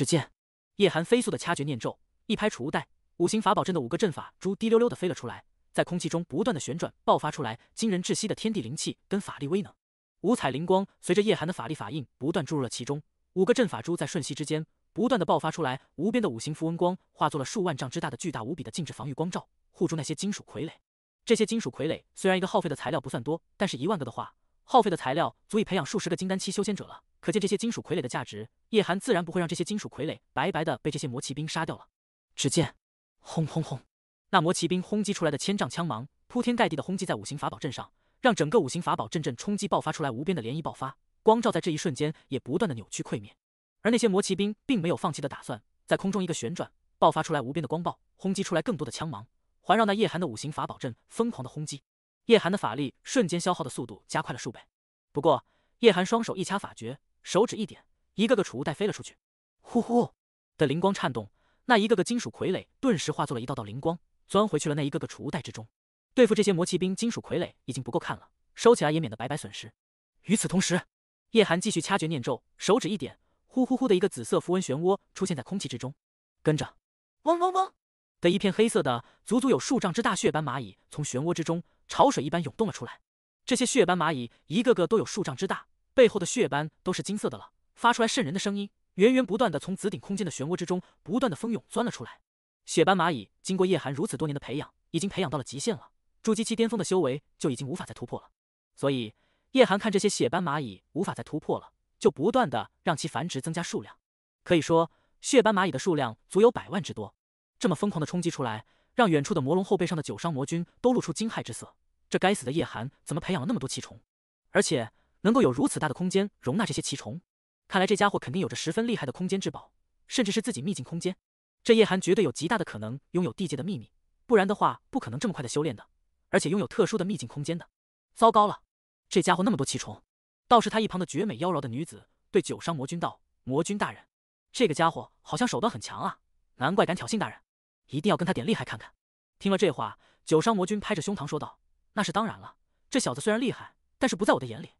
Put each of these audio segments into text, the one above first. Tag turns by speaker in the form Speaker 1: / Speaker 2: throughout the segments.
Speaker 1: 只见叶寒飞速的掐诀念咒，一拍储物袋，五行法宝阵的五个阵法珠滴溜溜的飞了出来，在空气中不断的旋转，爆发出来惊人窒息的天地灵气跟法力威能。五彩灵光随着叶寒的法力法印不断注入了其中，五个阵法珠在瞬息之间不断的爆发出来，无边的五行符文光化作了数万丈之大的巨大无比的禁制防御光照，护住那些金属傀儡。这些金属傀儡虽然一个耗费的材料不算多，但是一万个的话，耗费的材料足以培养数十个金丹期修仙者了。可见这些金属傀儡的价值，叶寒自然不会让这些金属傀儡白白的被这些魔骑兵杀掉了。
Speaker 2: 只见，轰轰轰，
Speaker 1: 那魔骑兵轰击出来的千丈枪芒，铺天盖地的轰击在五行法宝阵上，让整个五行法宝阵阵冲击爆发出来无边的涟漪爆发，光照在这一瞬间也不断的扭曲溃灭。而那些魔骑兵并没有放弃的打算，在空中一个旋转，爆发出来无边的光爆，轰击出来更多的枪芒，环绕那叶寒的五行法宝阵疯狂的轰击。叶寒的法力瞬间消耗的速度加快了数倍，不过叶寒双手一掐法诀。手指一点，一个个储物袋飞了出去，呼呼的灵光颤动，那一个个金属傀儡顿时化作了一道道灵光，钻回去了那一个个储物袋之中。对付这些魔骑兵金属傀儡已经不够看了，收起来也免得白白损失。与此同时，叶寒继续掐诀念咒，手指一点，呼呼呼的一个紫色符文漩涡出现在空气之中，跟着嗡嗡嗡的一片黑色的，足足有数丈之大血斑蚂蚁从漩涡之中潮水一般涌动了出来。这些血斑蚂蚁一个个都有数丈之大。背后的血斑都是金色的了，发出来渗人的声音，源源不断的从紫顶空间的漩涡之中不断的蜂涌钻了出来。血斑蚂蚁经过叶寒如此多年的培养，已经培养到了极限了，筑基期巅峰的修为就已经无法再突破了。所以叶寒看这些血斑蚂蚁无法再突破了，就不断的让其繁殖增加数量。可以说，血斑蚂蚁的数量足有百万之多，这么疯狂的冲击出来，让远处的魔龙后背上的九伤魔君都露出惊骇之色。这该死的叶寒怎么培养了那么多奇虫？而且。能够有如此大的空间容纳这些奇虫，看来这家伙肯定有着十分厉害的空间至宝，甚至是自己秘境空间。这叶寒绝对有极大的可能拥有地界的秘密，不然的话不可能这么快的修炼的，而且拥有特殊的秘境空间的。糟糕了，这家伙那么多奇虫！倒是他一旁的绝美妖娆的女子对九伤魔君道：“魔君大人，这个家伙好像手段很强啊，难怪敢挑衅大人，一定要跟他点厉害看看。”听了这话，九伤魔君拍着胸膛说道：“那是当然了，这小子虽然厉害，但是不在我的眼里。”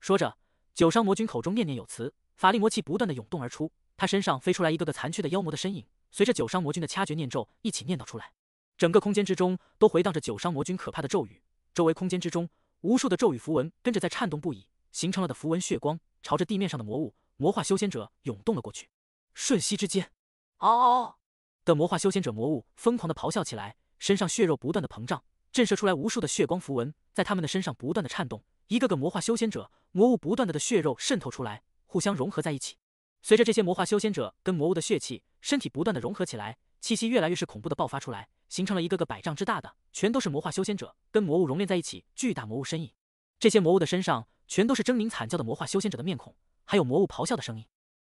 Speaker 1: 说着，九伤魔君口中念念有词，法力魔气不断的涌动而出，他身上飞出来一个个残缺的妖魔的身影，随着九伤魔君的掐诀念咒一起念叨出来，整个空间之中都回荡着九伤魔君可怕的咒语，周围空间之中无数的咒语符文跟着在颤动不已，形成了的符文血光朝着地面上的魔物魔化修仙者涌动了过去，瞬息之间，嗷嗷的魔化修仙者魔物疯狂的咆哮起来，身上血肉不断的膨胀，震慑出来无数的血光符文在他们的身上不断的颤动。一个个魔化修仙者、魔物不断的的血肉渗透出来，互相融合在一起。随着这些魔化修仙者跟魔物的血气、身体不断的融合起来，气息越来越是恐怖的爆发出来，形成了一个个百丈之大的，全都是魔化修仙者跟魔物熔炼在一起巨大魔物身影。这些魔物的身上全都是狰狞惨叫的魔化修仙者的面孔，还有魔物咆哮的声音。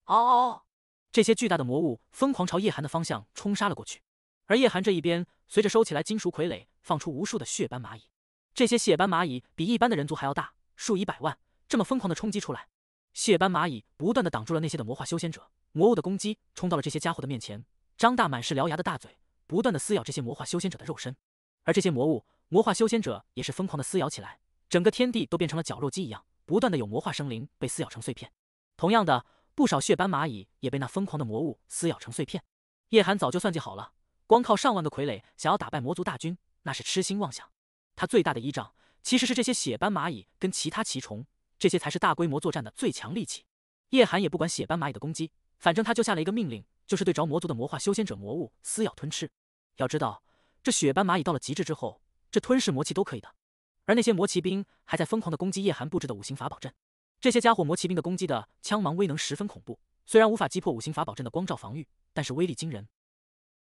Speaker 1: 嗷！这些巨大的魔物疯狂朝叶寒的方向冲杀了过去。而叶寒这一边，随着收起来金属傀儡，放出无数的血斑蚂蚁。这些血斑蚂蚁比一般的人族还要大，数以百万，这么疯狂的冲击出来，血斑蚂蚁不断的挡住了那些的魔化修仙者、魔物的攻击，冲到了这些家伙的面前，张大满是獠牙的大嘴，不断的撕咬这些魔化修仙者的肉身，而这些魔物、魔化修仙者也是疯狂的撕咬起来，整个天地都变成了绞肉机一样，不断的有魔化生灵被撕咬成碎片，同样的，不少血斑蚂蚁也被那疯狂的魔物撕咬成碎片。叶寒早就算计好了，光靠上万个傀儡想要打败魔族大军，那是痴心妄想。他最大的依仗其实是这些血斑蚂蚁跟其他奇虫，这些才是大规模作战的最强利器。叶寒也不管血斑蚂蚁的攻击，反正他就下了一个命令，就是对着魔族的魔化修仙者魔物撕咬吞吃。要知道，这血斑蚂蚁到了极致之后，这吞噬魔气都可以的。而那些魔骑兵还在疯狂的攻击叶寒布置的五行法宝阵，这些家伙魔骑兵的攻击的枪芒威能十分恐怖，虽然无法击破五行法宝阵的光照防御，但是威力惊人，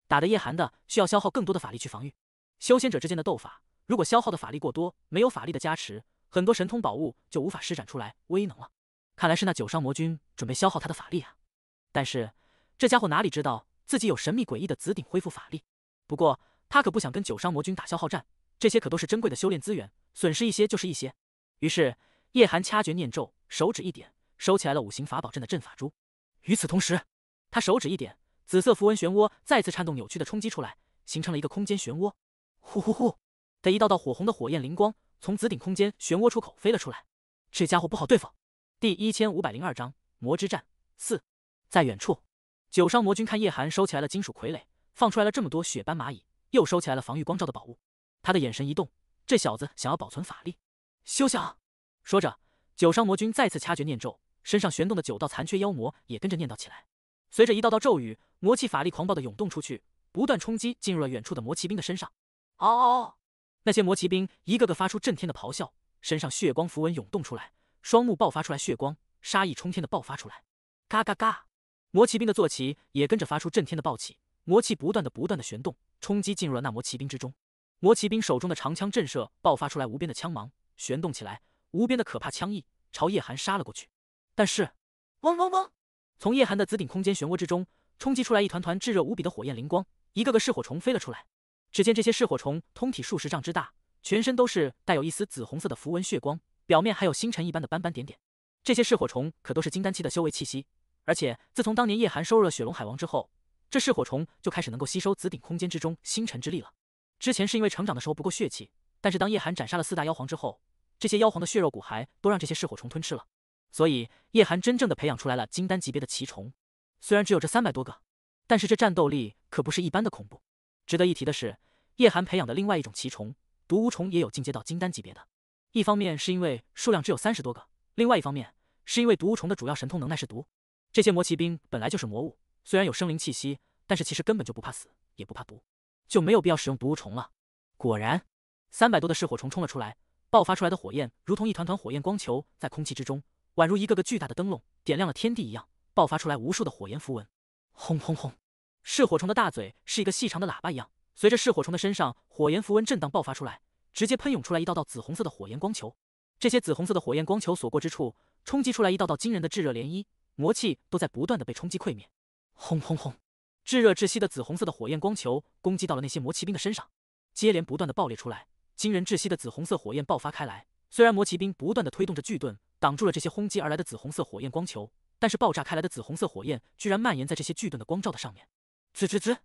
Speaker 1: 打得叶寒的需要消耗更多的法力去防御。修仙者之间的斗法。如果消耗的法力过多，没有法力的加持，很多神通宝物就无法施展出来威能了。看来是那九伤魔君准备消耗他的法力啊！但是这家伙哪里知道自己有神秘诡异的紫顶恢复法力？不过他可不想跟九伤魔君打消耗战，这些可都是珍贵的修炼资源，损失一些就是一些。于是叶寒掐诀念咒，手指一点，收起来了五行法宝阵的阵法珠。与此同时，他手指一点，紫色符文漩涡再次颤动扭曲的冲击出来，形成了一个空间漩涡。呼呼呼！一道道火红的火焰灵光从紫顶空间漩涡出口飞了出来，这家伙不好对付。第一千五百零二章魔之战四，在远处，九伤魔君看叶寒收起来了金属傀儡，放出来了这么多血斑蚂蚁，又收起来了防御光照的宝物，他的眼神一动，这小子想要保存法力，休想！说着，九伤魔君再次掐诀念咒，身上旋动的九道残缺妖魔也跟着念叨起来。随着一道道咒语，魔气法力狂暴的涌动出去，不断冲击进入了远处的魔骑兵的身上。嗷嗷嗷！那些魔骑兵一个个发出震天的咆哮，身上血光符文涌动出来，双目爆发出来血光，杀意冲天的爆发出来。嘎嘎嘎！魔骑兵的坐骑也跟着发出震天的暴起，魔气不断的不断的旋动，冲击进入了那魔骑兵之中。魔骑兵手中的长枪震慑爆发出来无边的枪芒，旋动起来，无边的可怕枪意朝叶寒杀了过去。但是，嗡嗡嗡！从叶寒的紫顶空间漩涡之中冲击出来一团团炙热无比的火焰灵光，一个个噬火虫飞了出来。只见这些噬火虫通体数十丈之大，全身都是带有一丝紫红色的符文血光，表面还有星辰一般的斑斑点点。这些噬火虫可都是金丹期的修为气息，而且自从当年叶寒收入了雪龙海王之后，这噬火虫就开始能够吸收紫顶空间之中星辰之力了。之前是因为成长的时候不够血气，但是当叶寒斩杀了四大妖皇之后，这些妖皇的血肉骨骸都让这些噬火虫吞吃了，所以叶寒真正的培养出来了金丹级别的奇虫。虽然只有这三百多个，但是这战斗力可不是一般的恐怖。值得一提的是。叶寒培养的另外一种奇虫毒无虫也有进阶到金丹级别的，一方面是因为数量只有三十多个，另外一方面是因为毒无虫的主要神通能耐是毒，这些魔骑兵本来就是魔物，虽然有生灵气息，但是其实根本就不怕死，也不怕毒，就没有必要使用毒无虫了。果然，三百多的噬火虫冲了出来，爆发出来的火焰如同一团团火焰光球在空气之中，宛如一个个巨大的灯笼点亮了天地一样，爆发出来无数的火焰符文。轰轰轰！噬火虫的大嘴是一个细长的喇叭一样。随着噬火虫的身上，火焰符文震荡爆发出来，直接喷涌出来一道道紫红色的火焰光球。这些紫红色的火焰光球所过之处，冲击出来一道道惊人的炙热涟漪，魔气都在不断的被冲击溃灭。轰轰轰！炙热窒息的紫红色的火焰光球攻击到了那些魔骑兵的身上，接连不断的爆裂出来，惊人窒息的紫红色火焰爆发开来。虽然魔骑兵不断的推动着巨盾，挡住了这些轰击而来的紫红色火焰光球，但是爆炸开来的紫红色火焰居然蔓延在这些巨盾的光照的上面。滋滋滋。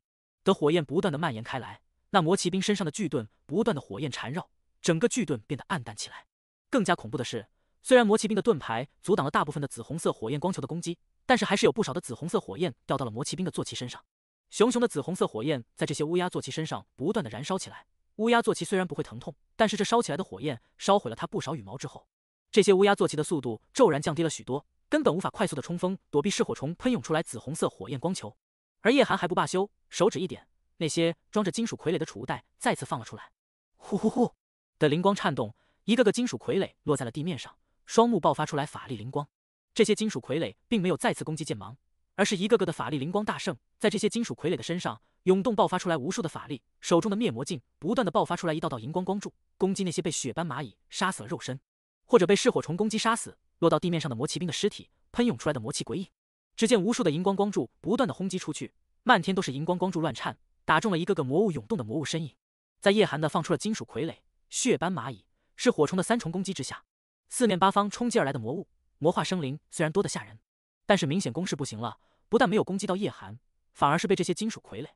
Speaker 1: 的火焰不断的蔓延开来，那魔骑兵身上的巨盾不断的火焰缠绕，整个巨盾变得暗淡起来。更加恐怖的是，虽然魔骑兵的盾牌阻挡了大部分的紫红色火焰光球的攻击，但是还是有不少的紫红色火焰掉到了魔骑兵的坐骑身上。熊熊的紫红色火焰在这些乌鸦坐骑身上不断的燃烧起来。乌鸦坐骑虽然不会疼痛，但是这烧起来的火焰烧毁了它不少羽毛之后，这些乌鸦坐骑的速度骤然降低了许多，根本无法快速的冲锋躲避噬火虫喷涌出来紫红色火焰光球。而叶寒还不罢休，手指一点，那些装着金属傀儡的储物袋再次放了出来，呼呼呼的灵光颤动，一个个金属傀儡落在了地面上，双目爆发出来法力灵光。这些金属傀儡并没有再次攻击剑芒，而是一个个的法力灵光大盛，在这些金属傀儡的身上涌动爆发出来无数的法力，手中的灭魔镜不断的爆发出来一道道荧光光柱，攻击那些被血斑蚂蚁杀死了肉身，或者被噬火虫攻击杀死，落到地面上的魔骑兵的尸体，喷涌出来的魔气鬼影。只见无数的荧光光柱不断的轰击出去，漫天都是荧光光柱乱颤，打中了一个个魔物涌动的魔物身影。在夜寒的放出了金属傀儡、血斑蚂蚁、噬火虫的三重攻击之下，四面八方冲击而来的魔物、魔化生灵虽然多得吓人，但是明显攻势不行了。不但没有攻击到夜寒，反而是被这些金属傀儡、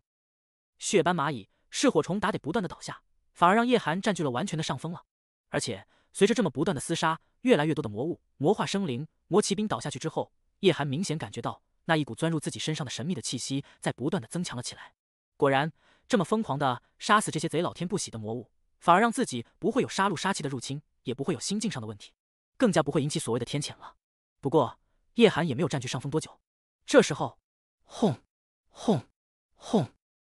Speaker 1: 血斑蚂蚁、噬火虫打得不断的倒下，反而让夜寒占据了完全的上风了。而且随着这么不断的厮杀，越来越多的魔物、魔化生灵、魔骑兵倒下去之后。叶寒明显感觉到那一股钻入自己身上的神秘的气息在不断的增强了起来。果然，这么疯狂的杀死这些贼老天不喜的魔物，反而让自己不会有杀戮杀气的入侵，也不会有心境上的问题，更加不会引起所谓的天谴了。不过，叶寒也没有占据上风多久。这时候，轰轰轰，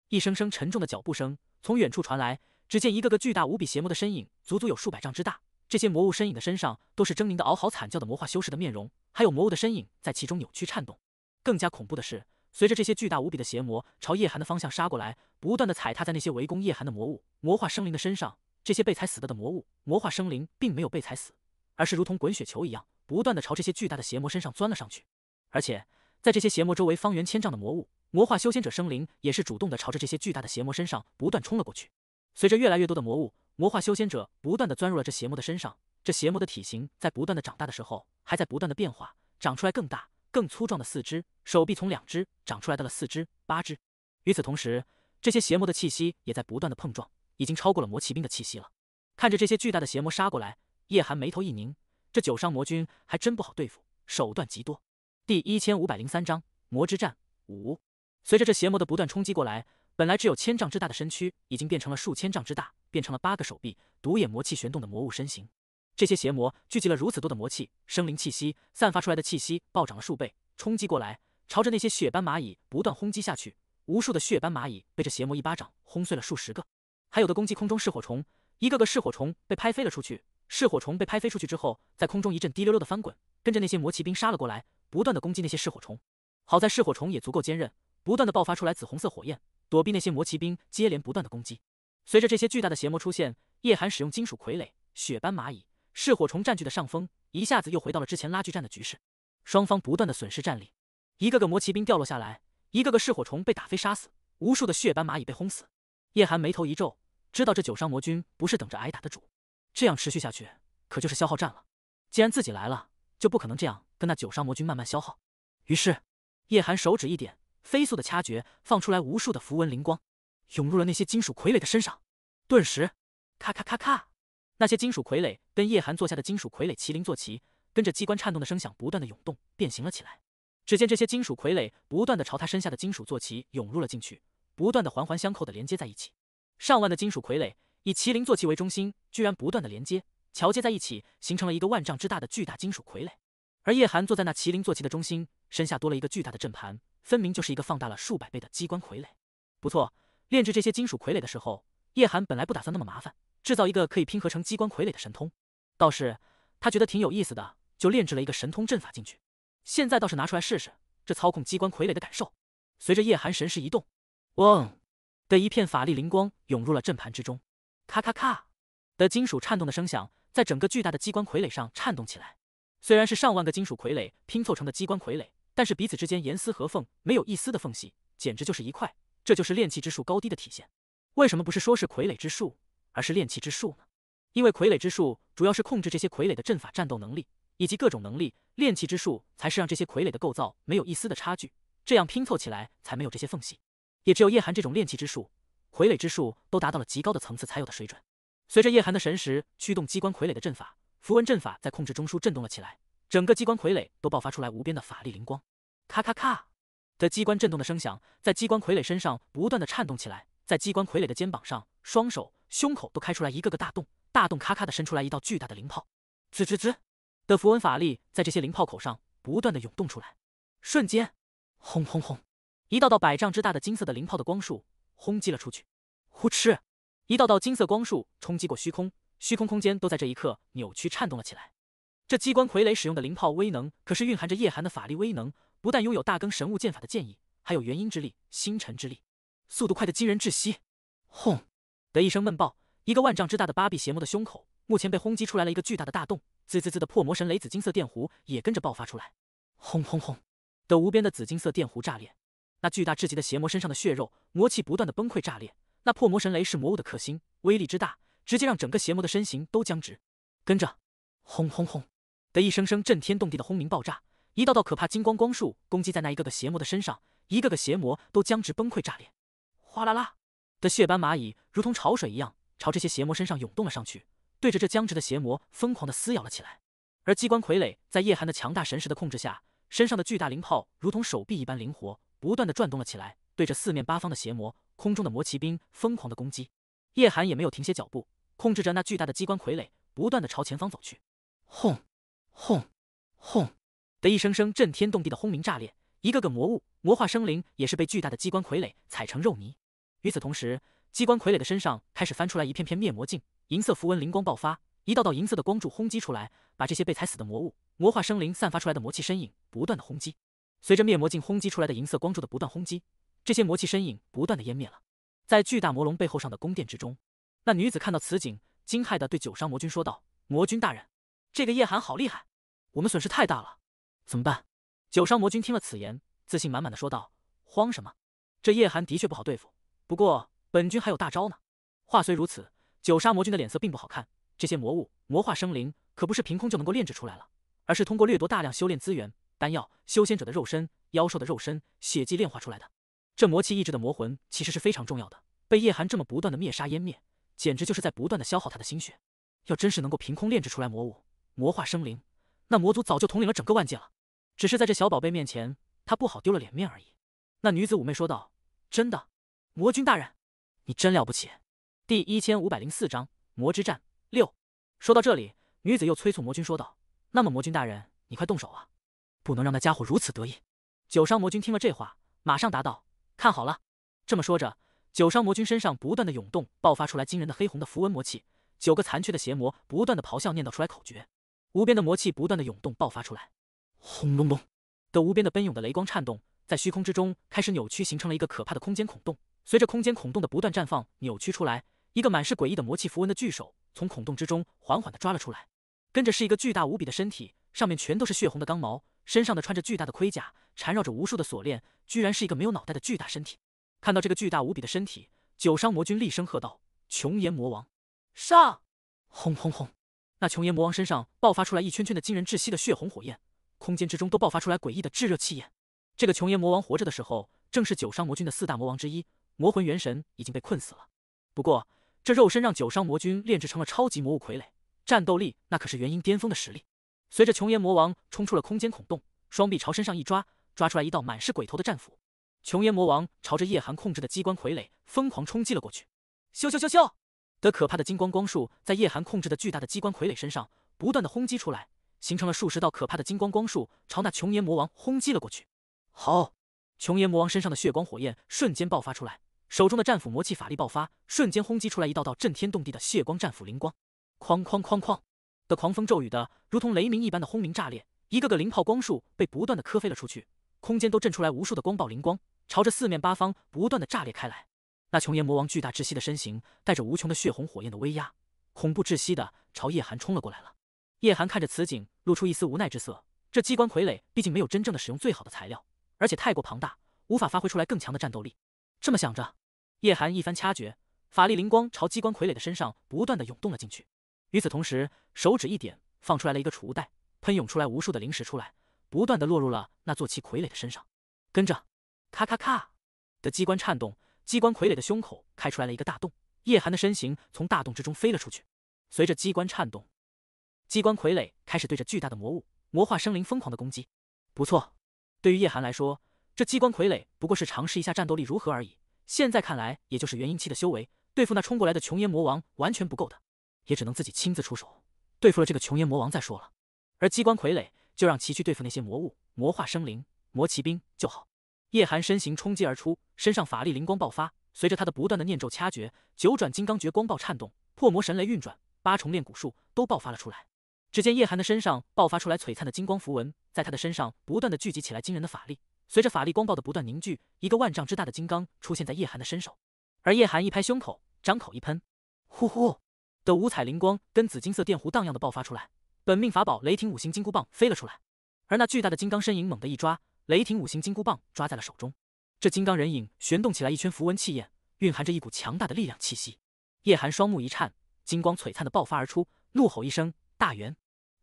Speaker 1: 一声声沉重的脚步声从远处传来，只见一个个巨大无比邪魔的身影，足足有数百丈之大。这些魔物身影的身上都是狰狞的嗷嚎惨叫的魔化修士的面容，还有魔物的身影在其中扭曲颤动。更加恐怖的是，随着这些巨大无比的邪魔朝叶寒的方向杀过来，不断的踩踏在那些围攻叶寒的魔物、魔化生灵的身上，这些被踩死的魔物、魔化生灵并没有被踩死，而是如同滚雪球一样，不断的朝这些巨大的邪魔身上钻了上去。而且，在这些邪魔周围方圆千丈的魔物、魔化修仙者生灵也是主动的朝着这些巨大的邪魔身上不断冲了过去。随着越来越多的魔物。魔化修仙者不断的钻入了这邪魔的身上，这邪魔的体型在不断的长大的时候，还在不断的变化，长出来更大、更粗壮的四肢，手臂从两只长出来到了四肢、八只。与此同时，这些邪魔的气息也在不断的碰撞，已经超过了魔骑兵的气息了。看着这些巨大的邪魔杀过来，叶寒眉头一凝，这九伤魔君还真不好对付，手段极多。第一千五百零三章魔之战五。随着这邪魔的不断冲击过来，本来只有千丈之大的身躯，已经变成了数千丈之大。变成了八个手臂、独眼魔气旋动的魔物身形，这些邪魔聚集了如此多的魔气、生灵气息，散发出来的气息暴涨了数倍，冲击过来，朝着那些血斑蚂蚁不断轰击下去。无数的血斑蚂蚁被这邪魔一巴掌轰碎了数十个，还有的攻击空中噬火虫，一个个噬火虫被拍飞了出去。噬火虫被拍飞出去之后，在空中一阵滴溜溜的翻滚，跟着那些魔骑兵杀了过来，不断的攻击那些噬火虫。好在噬火虫也足够坚韧，不断的爆发出来紫红色火焰，躲避那些魔骑兵接连不断的攻击。随着这些巨大的邪魔出现，叶寒使用金属傀儡、血斑蚂蚁、噬火虫占据的上风，一下子又回到了之前拉锯战的局势。双方不断的损失战力，一个个魔骑兵掉落下来，一个个噬火虫被打飞杀死，无数的血斑蚂蚁被轰死。叶寒眉头一皱，知道这九伤魔君不是等着挨打的主，这样持续下去可就是消耗战了。既然自己来了，就不可能这样跟那九伤魔君慢慢消耗。于是，叶寒手指一点，飞速的掐诀，放出来无数的符文灵光。涌入了那些金属傀儡的身上，顿时，咔咔咔咔，那些金属傀儡跟叶寒坐下的金属傀儡麒麟坐骑，跟着机关颤动的声响不断的涌动变形了起来。只见这些金属傀儡不断的朝他身下的金属坐骑涌入了进去，不断的环环相扣的连接在一起。上万的金属傀儡以麒麟坐骑为中心，居然不断的连接桥接在一起，形成了一个万丈之大的巨大金属傀儡。而叶寒坐在那麒麟坐骑的中心，身下多了一个巨大的阵盘，分明就是一个放大了数百倍的机关傀儡。不错。炼制这些金属傀儡的时候，叶寒本来不打算那么麻烦，制造一个可以拼合成机关傀儡的神通。倒是他觉得挺有意思的，就炼制了一个神通阵法进去。现在倒是拿出来试试这操控机关傀儡的感受。随着叶寒神识移动，嗡的一片法力灵光涌入了阵盘之中，咔咔咔的金属颤动的声响在整个巨大的机关傀儡上颤动起来。虽然是上万个金属傀儡拼凑成的机关傀儡，但是彼此之间严丝合缝，没有一丝的缝隙，简直就是一块。这就是炼器之术高低的体现。为什么不是说是傀儡之术，而是炼器之术呢？因为傀儡之术主要是控制这些傀儡的阵法战斗能力以及各种能力，炼器之术才是让这些傀儡的构造没有一丝的差距，这样拼凑起来才没有这些缝隙。也只有叶寒这种炼器之术、傀儡之术都达到了极高的层次才有的水准。随着叶寒的神识驱动机关傀儡的阵法符文阵法，在控制中枢震动了起来，整个机关傀儡都爆发出来无边的法力灵光，咔咔咔。的机关震动的声响，在机关傀儡身上不断的颤动起来，在机关傀儡的肩膀上、双手、胸口都开出来一个个大洞，大洞咔咔的伸出来一道巨大的灵炮，滋滋滋的符文法力在这些灵炮口上不断的涌动出来，瞬间，轰轰轰，一道道百丈之大的金色的灵炮的光束轰击了出去，呼哧，一道道金色光束冲击过虚空，虚空空间都在这一刻扭曲颤动了起来。这机关傀儡使用的灵炮威能，可是蕴含着叶寒的法力威能。不但拥有大更神物剑法的剑意，还有元婴之力、星辰之力，速度快得惊人窒息。轰的一声闷爆，一个万丈之大的八臂邪魔的胸口，目前被轰击出来了一个巨大的大洞。滋滋滋的破魔神雷紫金色电弧也跟着爆发出来。
Speaker 2: 轰轰轰
Speaker 1: 的无边的紫金色电弧炸裂，那巨大至极的邪魔身上的血肉魔气不断的崩溃炸裂。那破魔神雷是魔物的克星，威力之大，直接让整个邪魔的身形都僵直。跟着轰轰轰的一声声震天动地的轰鸣爆炸。一道道可怕金光光束攻击在那一个个邪魔的身上，一个个邪魔都僵直崩溃炸裂，哗啦啦的血斑蚂蚁如同潮水一样朝这些邪魔身上涌动了上去，对着这僵直的邪魔疯狂的撕咬了起来。而机关傀儡在叶寒的强大神识的控制下，身上的巨大灵炮如同手臂一般灵活，不断的转动了起来，对着四面八方的邪魔、空中的魔骑兵疯狂的攻击。叶寒也没有停歇脚步，控制着那巨大的机关傀儡不断的朝前方走去。轰轰轰！的一声声震天动地的轰鸣炸裂，一个个魔物、魔化生灵也是被巨大的机关傀儡踩成肉泥。与此同时，机关傀儡的身上开始翻出来一片片灭魔镜，银色符文灵光爆发，一道道银色的光柱轰击出来，把这些被踩死的魔物、魔化生灵散发出来的魔气身影不断的轰击。随着灭魔镜轰击出来的银色光柱的不断轰击，这些魔气身影不断的湮灭了。在巨大魔龙背后上的宫殿之中，那女子看到此景，惊骇的对九伤魔君说道：“魔君大人，这个夜寒好厉害，我们损失太大了。”怎么办？九杀魔君听了此言，自信满满的说道：“慌什么？这叶寒的确不好对付，不过本君还有大招呢。”话虽如此，九杀魔君的脸色并不好看。这些魔物、魔化生灵可不是凭空就能够炼制出来了，而是通过掠夺大量修炼资源、丹药、修仙者的肉身、妖兽的肉身、血迹炼化出来的。这魔气抑制的魔魂其实是非常重要的，被叶寒这么不断的灭杀湮灭，简直就是在不断的消耗他的心血。要真是能够凭空炼制出来魔物、魔化生灵，那魔族早就统领了整个万界了。只是在这小宝贝面前，他不好丢了脸面而已。那女子妩媚说道：“真的，魔君大人，你真了不起。”第一千五百零四章魔之战六。说到这里，女子又催促魔君说道：“那么，魔君大人，你快动手啊！不能让那家伙如此得意。”九伤魔君听了这话，马上答道：“看好了。”这么说着，九伤魔君身上不断的涌动，爆发出来惊人的黑红的符文魔气。九个残缺的邪魔不断的咆哮，念叨出来口诀，无边的魔气不断的涌动，爆发出来。轰隆隆的无边的奔涌的雷光颤动，在虚空之中开始扭曲，形成了一个可怕的空间孔洞。随着空间孔洞的不断绽放，扭曲出来一个满是诡异的魔气符文的巨手，从孔洞之中缓缓的抓了出来。跟着是一个巨大无比的身体，上面全都是血红的钢毛，身上的穿着巨大的盔甲，缠绕着无数的锁链，居然是一个没有脑袋的巨大身体。看到这个巨大无比的身体，九伤魔君厉声喝道：“穷岩魔王，上！”
Speaker 2: 轰轰轰！
Speaker 1: 那穷岩魔王身上爆发出来一圈圈的惊人窒息的血红火焰。空间之中都爆发出来诡异的炙热气焰。这个穷阎魔王活着的时候，正是九伤魔君的四大魔王之一。魔魂元神已经被困死了，不过这肉身让九伤魔君炼制成了超级魔物傀儡，战斗力那可是元婴巅峰的实力。随着穷阎魔王冲出了空间孔洞，双臂朝身上一抓，抓出来一道满是鬼头的战斧。穷阎魔王朝着叶寒控制的机关傀儡疯狂冲击了过去，咻咻咻咻！的可怕的金光光束在叶寒控制的巨大的机关傀儡身上不断的轰击出来。形成了数十道可怕的金光光束，朝那穷岩魔王轰击了过去。好，穷岩魔王身上的血光火焰瞬间爆发出来，手中的战斧魔气法力爆发，瞬间轰击出来一道道震天动地的血光战斧灵光，哐哐哐哐的狂风骤雨的，如同雷鸣一般的轰鸣炸裂，一个个灵炮光束被不断的磕飞了出去，空间都震出来无数的光爆灵光，朝着四面八方不断的炸裂开来。那穷岩魔王巨大窒息的身形，带着无穷的血红火焰的威压，恐怖窒息的朝夜寒冲了过来了。叶寒看着此景，露出一丝无奈之色。这机关傀儡毕竟没有真正的使用最好的材料，而且太过庞大，无法发挥出来更强的战斗力。这么想着，叶寒一番掐诀，法力灵光朝机关傀儡的身上不断的涌动了进去。与此同时，手指一点，放出来了一个储物袋，喷涌出来无数的灵石出来，不断的落入了那坐骑傀儡的身上。跟着，咔咔咔的机关颤动，机关傀儡的胸口开出来了一个大洞，叶寒的身形从大洞之中飞了出去。随着机关颤动。机关傀儡开始对着巨大的魔物、魔化生灵疯狂的攻击。不错，对于叶寒来说，这机关傀儡不过是尝试一下战斗力如何而已。现在看来，也就是元婴期的修为，对付那冲过来的穷岩魔王完全不够的，也只能自己亲自出手，对付了这个穷岩魔王再说了。而机关傀儡就让其去对付那些魔物、魔化生灵、魔骑兵就好。叶寒身形冲击而出，身上法力灵光爆发，随着他的不断的念咒掐诀，九转金刚诀光爆颤动，破魔神雷运转，八重炼骨术都爆发了出来。只见叶寒的身上爆发出来璀璨的金光符文，在他的身上不断的聚集起来，惊人的法力随着法力光爆的不断凝聚，一个万丈之大的金刚出现在叶寒的身手，而叶寒一拍胸口，张口一喷，呼呼的五彩灵光跟紫金色电弧荡漾的爆发出来，本命法宝雷霆五行金箍棒飞了出来，而那巨大的金刚身影猛地一抓，雷霆五行金箍棒抓在了手中，这金刚人影旋动起来，一圈符文气焰蕴含着一股强大的力量气息，叶寒双目一颤，金光璀璨的爆发而出，怒吼一声，大元。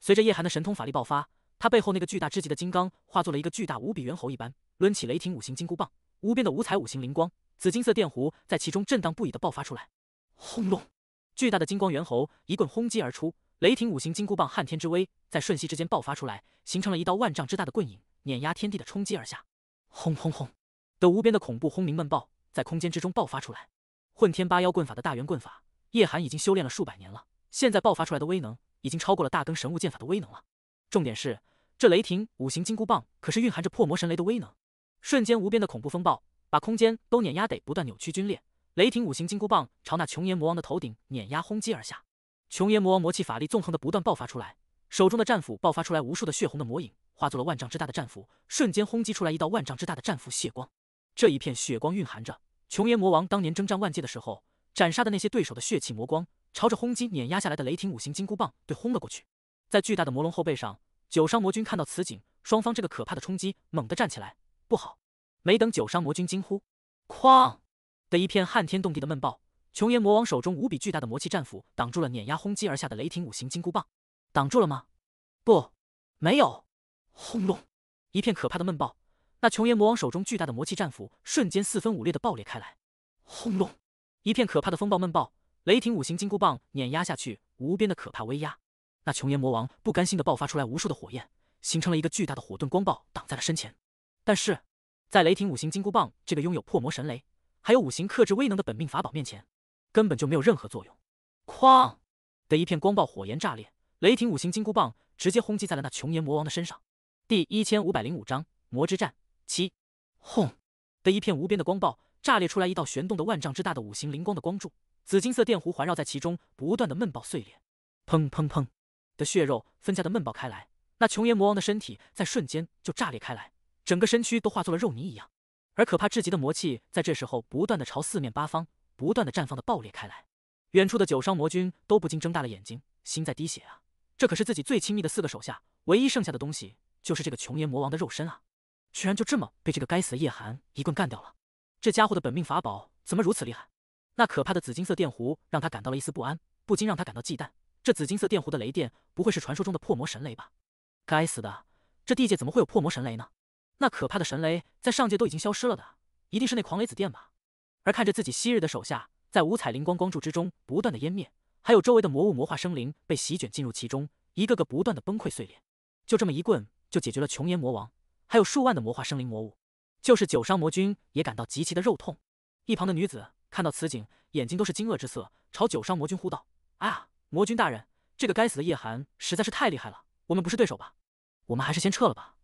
Speaker 1: 随着叶寒的神通法力爆发，他背后那个巨大之极的金刚化作了一个巨大无比猿猴一般，抡起雷霆五行金箍棒，无边的五彩五行灵光、紫金色电弧在其中震荡不已的爆发出来。轰隆！巨大的金光猿猴一棍轰击而出，雷霆五行金箍棒撼天之威在瞬息之间爆发出来，形成了一道万丈之大的棍影，碾压天地的冲击而下。轰轰轰！的无边的恐怖轰鸣闷爆在空间之中爆发出来。混天八妖棍法的大圆棍法，叶寒已经修炼了数百年了，现在爆发出来的威能。已经超过了大更神物剑法的威能了。重点是，这雷霆五行金箍棒可是蕴含着破魔神雷的威能，瞬间无边的恐怖风暴把空间都碾压得不断扭曲龟裂。雷霆五行金箍棒朝那穷炎魔王的头顶碾压轰击而下，穷炎魔王魔气法力纵横的不断爆发出来，手中的战斧爆发出来无数的血红的魔影，化作了万丈之大的战斧，瞬间轰击出来一道万丈之大的战斧血光。这一片血光蕴含着穷炎魔王当年征战万界的时候斩杀的那些对手的血气魔光。朝着轰击碾压下来的雷霆五行金箍棒对轰了过去。在巨大的魔龙后背上，九伤魔君看到此景，双方这个可怕的冲击，猛地站起来。不好！没等九伤魔君惊呼，哐的一片撼天动地的闷爆，穷岩魔王手中无比巨大的魔气战斧挡住了碾压轰击而下的雷霆五行金箍棒，挡住了吗？不，没有。轰隆，一片可怕的闷爆，那穷岩魔王手中巨大的魔气战斧瞬间四分五裂的爆裂开来。轰隆，一片可怕的风暴闷爆。雷霆五行金箍棒碾压下去，无边的可怕威压。那穷岩魔王不甘心的爆发出来无数的火焰，形成了一个巨大的火盾光爆挡在了身前。但是，在雷霆五行金箍棒这个拥有破魔神雷，还有五行克制威能的本命法宝面前，根本就没有任何作用。哐！的一片光爆火焰炸裂，雷霆五行金箍棒直接轰击在了那穷岩魔王的身上。第一千五百零五章魔之战七。轰！的一片无边的光爆炸裂出来一道悬动的万丈之大的五行灵光的光柱。紫金色电弧环绕在其中，不断的闷爆碎裂，砰砰砰的血肉分家的闷爆开来，那穷岩魔王的身体在瞬间就炸裂开来，整个身躯都化作了肉泥一样。而可怕至极的魔气在这时候不断的朝四面八方不断的绽放的爆裂开来。远处的九伤魔君都不禁睁大了眼睛，心在滴血啊！这可是自己最亲密的四个手下，唯一剩下的东西就是这个穷岩魔王的肉身啊！居然就这么被这个该死的叶寒一棍干掉了！这家伙的本命法宝怎么如此厉害？那可怕的紫金色电弧让他感到了一丝不安，不禁让他感到忌惮。这紫金色电弧的雷电，不会是传说中的破魔神雷吧？该死的，这地界怎么会有破魔神雷呢？那可怕的神雷在上界都已经消失了的，一定是那狂雷紫电吧？而看着自己昔日的手下在五彩灵光光柱之中不断的湮灭，还有周围的魔物魔化生灵被席卷进入其中，一个个不断的崩溃碎裂，就这么一棍就解决了穷岩魔王，还有数万的魔化生灵魔物，就是九伤魔君也感到极其的肉痛。一旁的女子。看到此景，眼睛都是惊愕之色，朝九伤魔君呼道：“啊，魔君大人，这个该死的夜寒实在是太厉害了，我们不是对手吧？我们还是先撤了吧。”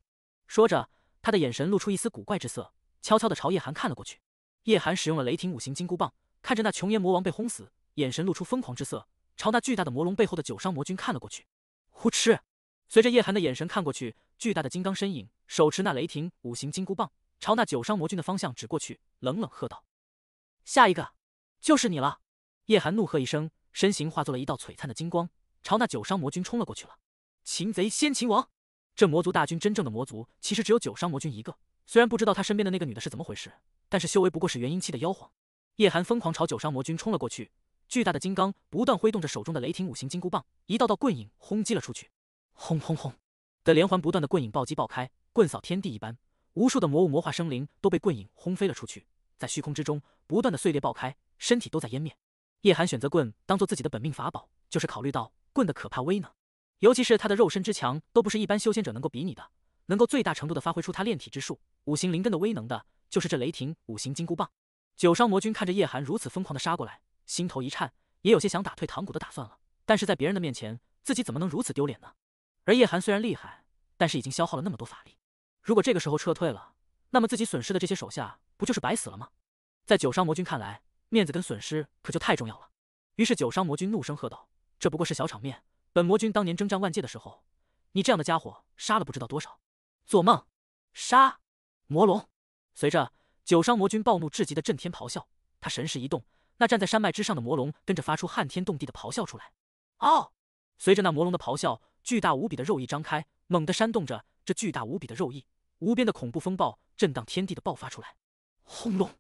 Speaker 1: 说着，他的眼神露出一丝古怪之色，悄悄的朝夜寒看了过去。夜寒使用了雷霆五行金箍棒，看着那穷岩魔王被轰死，眼神露出疯狂之色，朝那巨大的魔龙背后的九伤魔君看了过去。呼哧！随着夜寒的眼神看过去，巨大的金刚身影手持那雷霆五行金箍棒，朝那九伤魔君的方向指过去，冷冷喝道。下一个就是你了！叶寒怒喝一声，身形化作了一道璀璨的金光，朝那九伤魔君冲了过去。了，擒贼先擒王。这魔族大军真正的魔族，其实只有九伤魔君一个。虽然不知道他身边的那个女的是怎么回事，但是修为不过是元婴期的妖皇。叶寒疯狂朝九伤魔君冲了过去，巨大的金刚不断挥动着手中的雷霆五行金箍棒，一道道棍影轰击了出去。轰轰轰！的连环不断的棍影暴击爆开，棍扫天地一般，无数的魔物魔化生灵都被棍影轰飞了出去。在虚空之中不断的碎裂爆开，身体都在湮灭。叶寒选择棍当做自己的本命法宝，就是考虑到棍的可怕威能，尤其是他的肉身之强都不是一般修仙者能够比拟的，能够最大程度的发挥出他炼体之术五行灵根的威能的，就是这雷霆五行金箍棒。九伤魔君看着叶寒如此疯狂的杀过来，心头一颤，也有些想打退堂鼓的打算了。但是在别人的面前，自己怎么能如此丢脸呢？而叶寒虽然厉害，但是已经消耗了那么多法力，如果这个时候撤退了，那么自己损失的这些手下。不就是白死了吗？在九伤魔君看来，面子跟损失可就太重要了。于是九伤魔君怒声喝道：“这不过是小场面，本魔君当年征战万界的时候，你这样的家伙杀了不知道多少。”做梦！杀！魔龙！随着九伤魔君暴怒至极的震天咆哮，他神识一动，那站在山脉之上的魔龙跟着发出撼天动地的咆哮出来。哦！随着那魔龙的咆哮，巨大无比的肉翼张开，猛地扇动着，这巨大无比的肉翼，无边的恐怖风暴震荡天地的爆发出来。轰隆！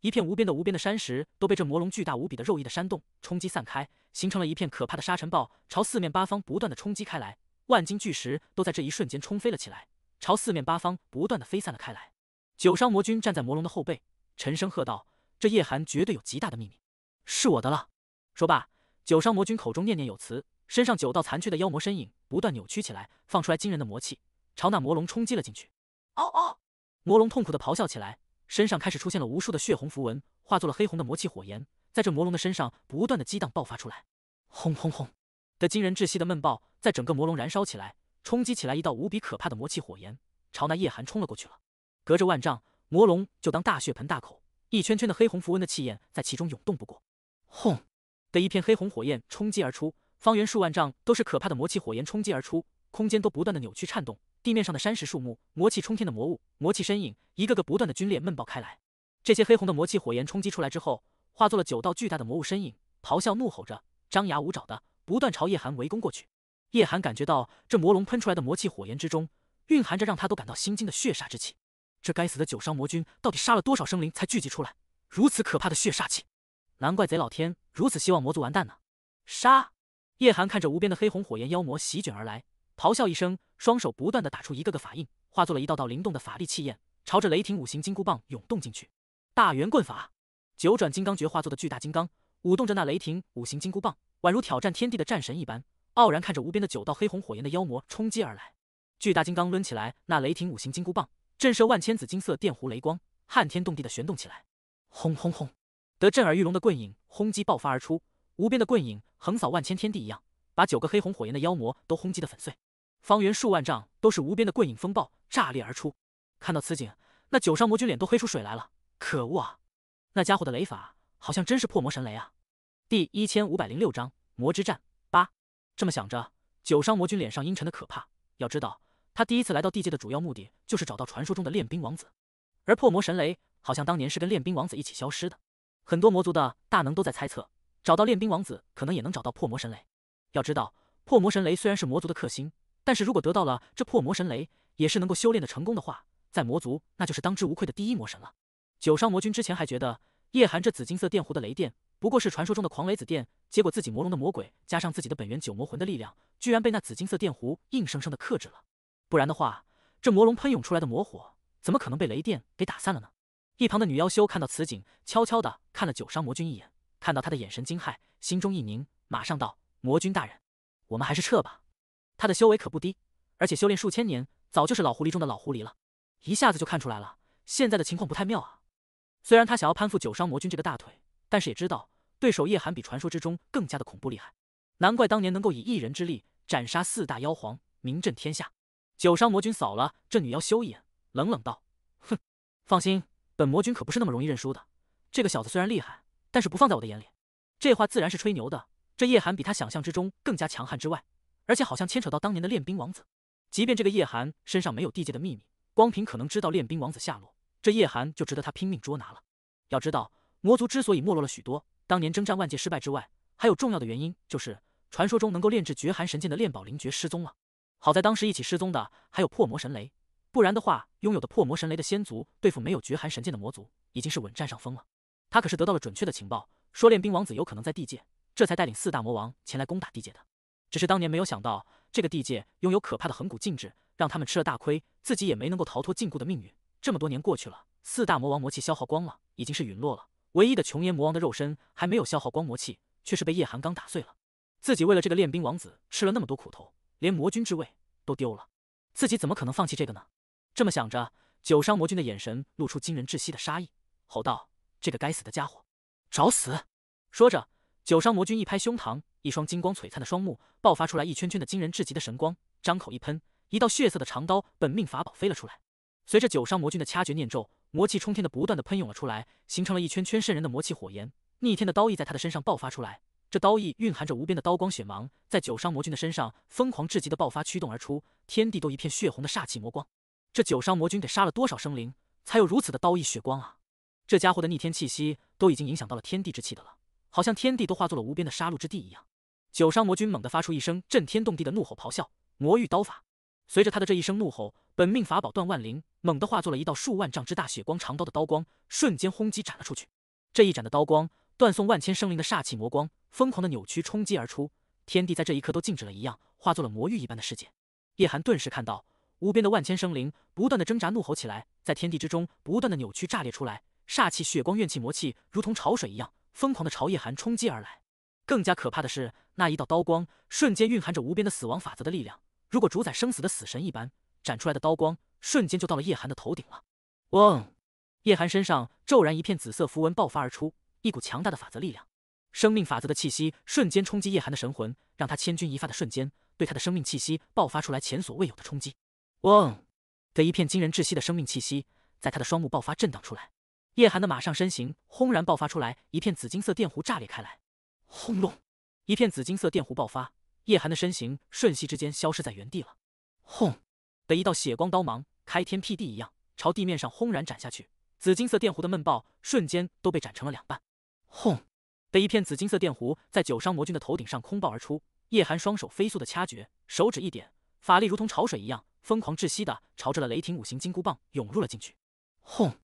Speaker 1: 一片无边的无边的山石都被这魔龙巨大无比的肉翼的山洞冲击散开，形成了一片可怕的沙尘暴，朝四面八方不断的冲击开来。万斤巨石都在这一瞬间冲飞了起来，朝四面八方不断的飞散了开来。九伤魔君站在魔龙的后背，沉声喝道：“这夜寒绝对有极大的秘密，是我的了。”说罢，九伤魔君口中念念有词，身上九道残缺的妖魔身影不断扭曲起来，放出来惊人的魔气，朝那魔龙冲击了进去。哦哦！魔龙痛苦的咆哮起来。身上开始出现了无数的血红符文，化作了黑红的魔气火焰，在这魔龙的身上不断的激荡爆发出来，轰轰轰的惊人窒息的闷爆，在整个魔龙燃烧起来，冲击起来一道无比可怕的魔气火焰，朝那夜寒冲了过去了。隔着万丈，魔龙就当大血盆大口，一圈圈的黑红符文的气焰在其中涌动。不过，轰的一片黑红火焰冲击而出，方圆数万丈都是可怕的魔气火焰冲击而出，空间都不断的扭曲颤动。地面上的山石、树木，魔气冲天的魔物、魔气身影，一个个不断的皲裂闷爆开来。这些黑红的魔气火焰冲击出来之后，化作了九道巨大的魔物身影，咆哮怒吼着，张牙舞爪的不断朝叶寒围攻过去。叶寒感觉到这魔龙喷出来的魔气火焰之中，蕴含着让他都感到心惊的血煞之气。这该死的九伤魔君到底杀了多少生灵才聚集出来如此可怕的血煞气？难怪贼老天如此希望魔族完蛋呢！杀！叶寒看着无边的黑红火焰妖魔席卷而来。咆哮一声，双手不断的打出一个个法印，化作了一道道灵动的法力气焰，朝着雷霆五行金箍棒涌动进去。大圆棍法，九转金刚诀化作的巨大金刚舞动着那雷霆五行金箍棒，宛如挑战天地的战神一般，傲然看着无边的九道黑红火焰的妖魔冲击而来。巨大金刚抡起来那雷霆五行金箍棒，震慑万千紫金色电弧雷光，撼天动地的旋动起来。轰轰轰！得震耳欲聋的棍影轰击爆发而出，无边的棍影横扫万千天地一样，把九个黑红火焰的妖魔都轰击得粉碎。方圆数万丈都是无边的棍影，风暴炸裂而出。看到此景，那九伤魔君脸都黑出水来了。可恶啊！那家伙的雷法好像真是破魔神雷啊！第一千五百零六章魔之战八。这么想着，九伤魔君脸上阴沉的可怕。要知道，他第一次来到地界的主要目的就是找到传说中的练兵王子，而破魔神雷好像当年是跟练兵王子一起消失的。很多魔族的大能都在猜测，找到练兵王子可能也能找到破魔神雷。要知道，破魔神雷虽然是魔族的克星。但是如果得到了这破魔神雷，也是能够修炼的成功的话，在魔族那就是当之无愧的第一魔神了。九伤魔君之前还觉得叶寒这紫金色电弧的雷电不过是传说中的狂雷紫电，结果自己魔龙的魔鬼加上自己的本源九魔魂的力量，居然被那紫金色电弧硬生生的克制了。不然的话，这魔龙喷涌出来的魔火怎么可能被雷电给打散了呢？一旁的女妖修看到此景，悄悄的看了九伤魔君一眼，看到他的眼神惊骇，心中一凝，马上道：“魔君大人，我们还是撤吧。”他的修为可不低，而且修炼数千年，早就是老狐狸中的老狐狸了，一下子就看出来了。现在的情况不太妙啊！虽然他想要攀附九伤魔君这个大腿，但是也知道对手叶寒比传说之中更加的恐怖厉害，难怪当年能够以一人之力斩杀四大妖皇，名震天下。九伤魔君扫了这女妖修一眼，冷冷道：“哼，放心，本魔君可不是那么容易认输的。这个小子虽然厉害，但是不放在我的眼里。”这话自然是吹牛的。这叶寒比他想象之中更加强悍之外。而且好像牵扯到当年的练兵王子，即便这个夜寒身上没有地界的秘密，光凭可能知道练兵王子下落，这夜寒就值得他拼命捉拿了。要知道，魔族之所以没落了许多，当年征战万界失败之外，还有重要的原因就是传说中能够炼制绝寒神剑的炼宝灵诀失踪了。好在当时一起失踪的还有破魔神雷，不然的话，拥有的破魔神雷的仙族对付没有绝寒神剑的魔族，已经是稳占上风了。他可是得到了准确的情报，说练兵王子有可能在地界，这才带领四大魔王前来攻打地界的。只是当年没有想到，这个地界拥有可怕的恒古禁制，让他们吃了大亏，自己也没能够逃脱禁锢的命运。这么多年过去了，四大魔王魔气消耗光了，已经是陨落了。唯一的琼岩魔王的肉身还没有消耗光魔气，却是被叶寒刚打碎了。自己为了这个练兵王子吃了那么多苦头，连魔君之位都丢了，自己怎么可能放弃这个呢？这么想着，九伤魔君的眼神露出惊人窒息的杀意，吼道：“这个该死的家伙，找死！”说着，九伤魔君一拍胸膛。一双金光璀璨的双目爆发出来一圈圈的惊人至极的神光，张口一喷，一道血色的长刀本命法宝飞了出来。随着九伤魔君的掐诀念咒，魔气冲天的不断的喷涌了出来，形成了一圈圈渗人的魔气火焰。逆天的刀意在他的身上爆发出来，这刀意蕴含着无边的刀光血芒，在九伤魔君的身上疯狂至极的爆发驱动而出，天地都一片血红的煞气魔光。这九伤魔君得杀了多少生灵，才有如此的刀意血光啊？这家伙的逆天气息都已经影响到了天地之气的了，好像天地都化作了无边的杀戮之地一样。九伤魔君猛地发出一声震天动地的怒吼咆哮，魔域刀法。随着他的这一声怒吼，本命法宝断万灵猛地化作了一道数万丈之大血光长刀的刀光，瞬间轰击斩了出去。这一斩的刀光，断送万千生灵的煞气魔光，疯狂的扭曲冲击而出，天地在这一刻都静止了一样，化作了魔域一般的世界。叶寒顿时看到，无边的万千生灵不断的挣扎怒吼起来，在天地之中不断的扭曲炸裂出来，煞气血光怨气魔气如同潮水一样疯狂的朝叶寒冲击而来。更加可怕的是。那一道刀光瞬间蕴含着无边的死亡法则的力量，如果主宰生死的死神一般斩出来的刀光，瞬间就到了叶寒的头顶了。嗡！叶寒身上骤然一片紫色符文爆发而出，一股强大的法则力量，生命法则的气息瞬间冲击叶寒的神魂，让他千钧一发的瞬间，对他的生命气息爆发出来前所未有的冲击。嗡！的一片惊人窒息的生命气息在他的双目爆发震荡出来，叶寒的马上身形轰然爆发出来，一片紫金色电弧炸裂开来，轰隆。一片紫金色电弧爆发，叶寒的身形瞬息之间消失在原地了。轰！的一道血光刀芒，开天辟地一样朝地面上轰然斩下去，紫金色电弧的闷爆瞬间都被斩成了两半。轰！的一片紫金色电弧在九伤魔君的头顶上空爆而出，叶寒双手飞速的掐诀，手指一点，法力如同潮水一样疯狂窒息的朝着了雷霆五行金箍棒涌入了进去。轰！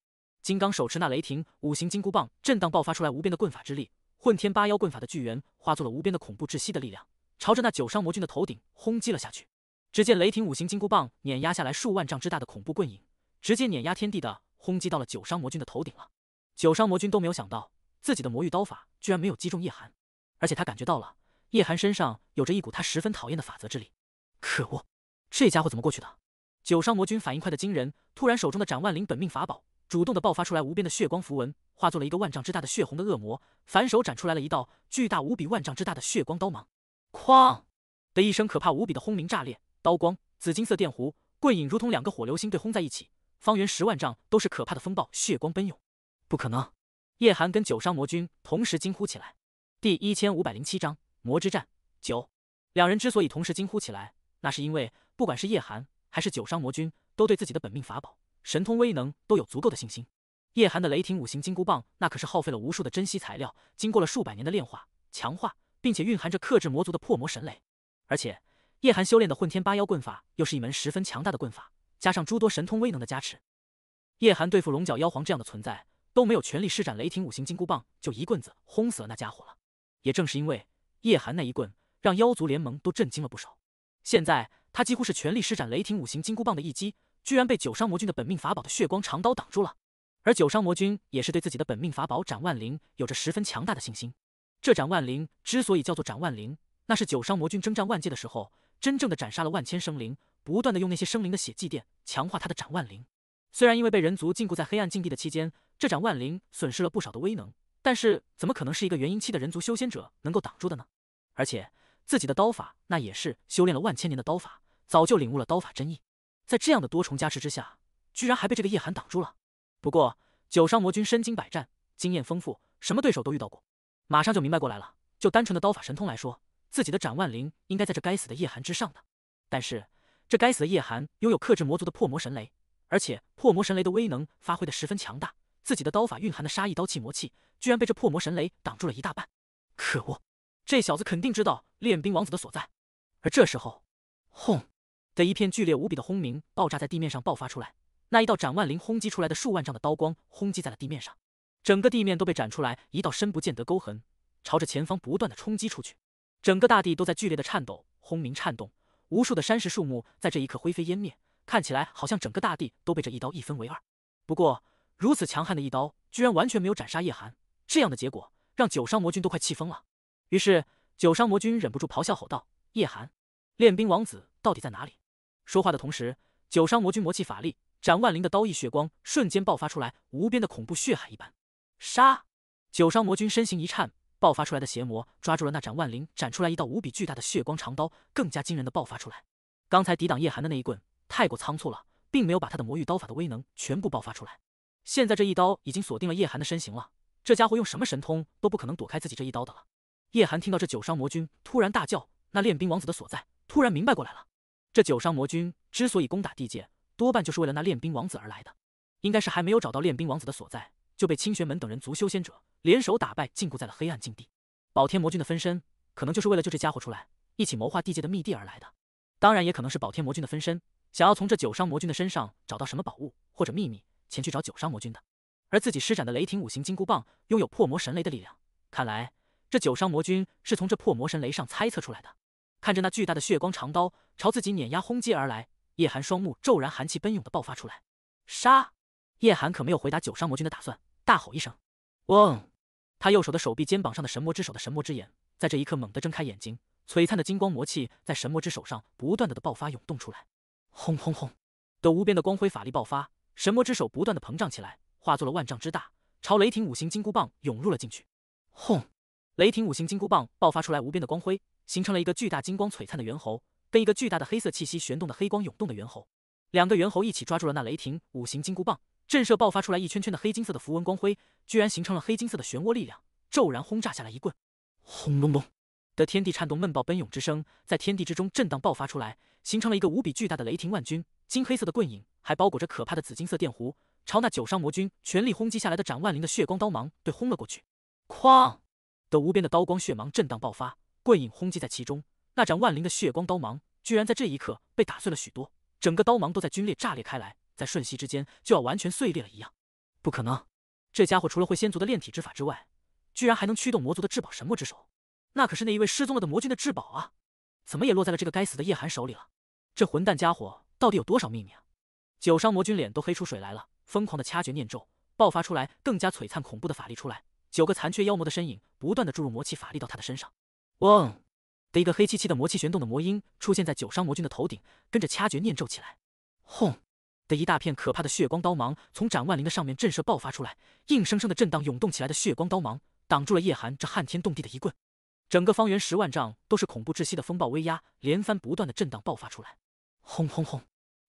Speaker 1: 金刚手持那雷霆五行金箍棒，震荡爆发出来无边的棍法之力。混天八妖棍法的巨猿化作了无边的恐怖窒息的力量，朝着那九伤魔君的头顶轰击了下去。只见雷霆五行金箍棒碾压下来，数万丈之大的恐怖棍影，直接碾压天地的轰击到了九伤魔君的头顶了。九伤魔君都没有想到，自己的魔域刀法居然没有击中叶寒，而且他感觉到了叶寒身上有着一股他十分讨厌的法则之力。可恶，这家伙怎么过去的？九伤魔君反应快的惊人，突然手中的斩万灵本命法宝主动的爆发出来无边的血光符文。化作了一个万丈之大的血红的恶魔，反手斩出来了一道巨大无比、万丈之大的血光刀芒，哐的一声，可怕无比的轰鸣炸裂，刀光、紫金色电弧、棍影如同两个火流星对轰在一起，方圆十万丈都是可怕的风暴，血光奔涌。不可能！夜寒跟九伤魔君同时惊呼起来。第一千五百零七章魔之战九，两人之所以同时惊呼起来，那是因为不管是夜寒还是九伤魔君，都对自己的本命法宝、神通威能都有足够的信心。叶寒的雷霆五行金箍棒，那可是耗费了无数的珍稀材料，经过了数百年的炼化、强化，并且蕴含着克制魔族的破魔神雷。而且，叶寒修炼的混天八妖棍法又是一门十分强大的棍法，加上诸多神通威能的加持，叶寒对付龙角妖皇这样的存在都没有全力施展雷霆五行金箍棒，就一棍子轰死了那家伙了。也正是因为叶寒那一棍，让妖族联盟都震惊了不少。现在他几乎是全力施展雷霆五行金箍棒的一击，居然被九伤魔君的本命法宝的血光长刀挡住了。而九伤魔君也是对自己的本命法宝斩万灵有着十分强大的信心。这斩万灵之所以叫做斩万灵，那是九伤魔君征战万界的时候，真正的斩杀了万千生灵，不断的用那些生灵的血祭奠，强化他的斩万灵。虽然因为被人族禁锢在黑暗禁地的期间，这斩万灵损失了不少的威能，但是怎么可能是一个元婴期的人族修仙者能够挡住的呢？而且自己的刀法那也是修炼了万千年的刀法，早就领悟了刀法真意，在这样的多重加持之下，居然还被这个叶寒挡住了。不过，九伤魔君身经百战，经验丰富，什么对手都遇到过，马上就明白过来了。就单纯的刀法神通来说，自己的斩万灵应该在这该死的夜寒之上的。但是，这该死的夜寒拥有克制魔族的破魔神雷，而且破魔神雷的威能发挥的十分强大，自己的刀法蕴含的杀意刀气魔气，居然被这破魔神雷挡住了一大半。可恶，这小子肯定知道练兵王子的所在。而这时候，轰的一片剧烈无比的轰鸣爆炸在地面上爆发出来。那一道斩万灵轰击出来的数万丈的刀光轰击在了地面上，整个地面都被斩出来一道深不见得沟痕，朝着前方不断的冲击出去，整个大地都在剧烈的颤抖、轰鸣、颤动，无数的山石、树木在这一刻灰飞烟灭，看起来好像整个大地都被这一刀一分为二。不过如此强悍的一刀，居然完全没有斩杀叶寒，这样的结果让九伤魔君都快气疯了。于是九伤魔君忍不住咆哮吼道：“叶寒，练兵王子到底在哪里？”说话的同时，九伤魔君魔气法力。斩万灵的刀意血光瞬间爆发出来，无边的恐怖血海一般。杀！九伤魔君身形一颤，爆发出来的邪魔抓住了那斩万灵斩出来一道无比巨大的血光长刀，更加惊人的爆发出来。刚才抵挡叶寒的那一棍太过仓促了，并没有把他的魔域刀法的威能全部爆发出来。现在这一刀已经锁定了叶寒的身形了，这家伙用什么神通都不可能躲开自己这一刀的了。叶寒听到这九伤魔君突然大叫，那练兵王子的所在突然明白过来了。这九伤魔君之所以攻打地界。多半就是为了那练兵王子而来的，应该是还没有找到练兵王子的所在，就被青玄门等人族修仙者联手打败，禁锢在了黑暗禁地。宝天魔君的分身，可能就是为了救这家伙出来，一起谋划地界的秘地而来的。当然，也可能是宝天魔君的分身，想要从这九伤魔君的身上找到什么宝物或者秘密，前去找九伤魔君的。而自己施展的雷霆五行金箍棒，拥有破魔神雷的力量。看来这九伤魔君是从这破魔神雷上猜测出来的。看着那巨大的血光长刀朝自己碾压轰击而来。叶寒双目骤然寒气奔涌的爆发出来，杀！叶寒可没有回答九伤魔君的打算，大吼一声，嗡！他右手的手臂肩膀上的神魔之手的神魔之眼，在这一刻猛地睁开眼睛，璀璨的金光魔气在神魔之手上不断的的爆发涌动出来，轰轰轰！的无边的光辉法力爆发，神魔之手不断的膨胀起来，化作了万丈之大，朝雷霆五行金箍棒涌入了进去，轰！雷霆五行金箍棒爆发出来无边的光辉，形成了一个巨大金光璀璨的猿猴。跟一个巨大的黑色气息旋动的黑光涌动的猿猴，两个猿猴一起抓住了那雷霆五行金箍棒，震慑爆发出来一圈圈的黑金色的符文光辉，居然形成了黑金色的漩涡力量，骤然轰炸下来一棍，
Speaker 2: 轰隆隆
Speaker 1: 的天地颤动闷爆奔涌之声在天地之中震荡爆发出来，形成了一个无比巨大的雷霆万钧金黑色的棍影，还包裹着可怕的紫金色电弧，朝那九伤魔君全力轰击下来的斩万灵的血光刀芒对轰了过去，哐的无边的刀光血芒震荡爆发，棍影轰击在其中。那盏万灵的血光刀芒，居然在这一刻被打碎了许多，整个刀芒都在皲裂炸裂开来，在瞬息之间就要完全碎裂了一样。不可能，这家伙除了会仙族的炼体之法之外，居然还能驱动魔族的至宝神魔之手，那可是那一位失踪了的魔君的至宝啊，怎么也落在了这个该死的叶寒手里了？这混蛋家伙到底有多少秘密啊？九伤魔君脸都黑出水来了，疯狂的掐诀念咒，爆发出来更加璀璨恐怖的法力出来，九个残缺妖魔的身影不断的注入魔气法力到他的身上。嗡。的一个黑漆漆的魔气旋动的魔音出现在九伤魔君的头顶，跟着掐诀念咒起来。轰！的一大片可怕的血光刀芒从斩万灵的上面震慑爆发出来，硬生生的震荡涌动起来的血光刀芒挡住了叶寒这撼天动地的一棍。整个方圆十万丈都是恐怖窒息的风暴威压，连番不断的震荡爆发出来。轰轰轰！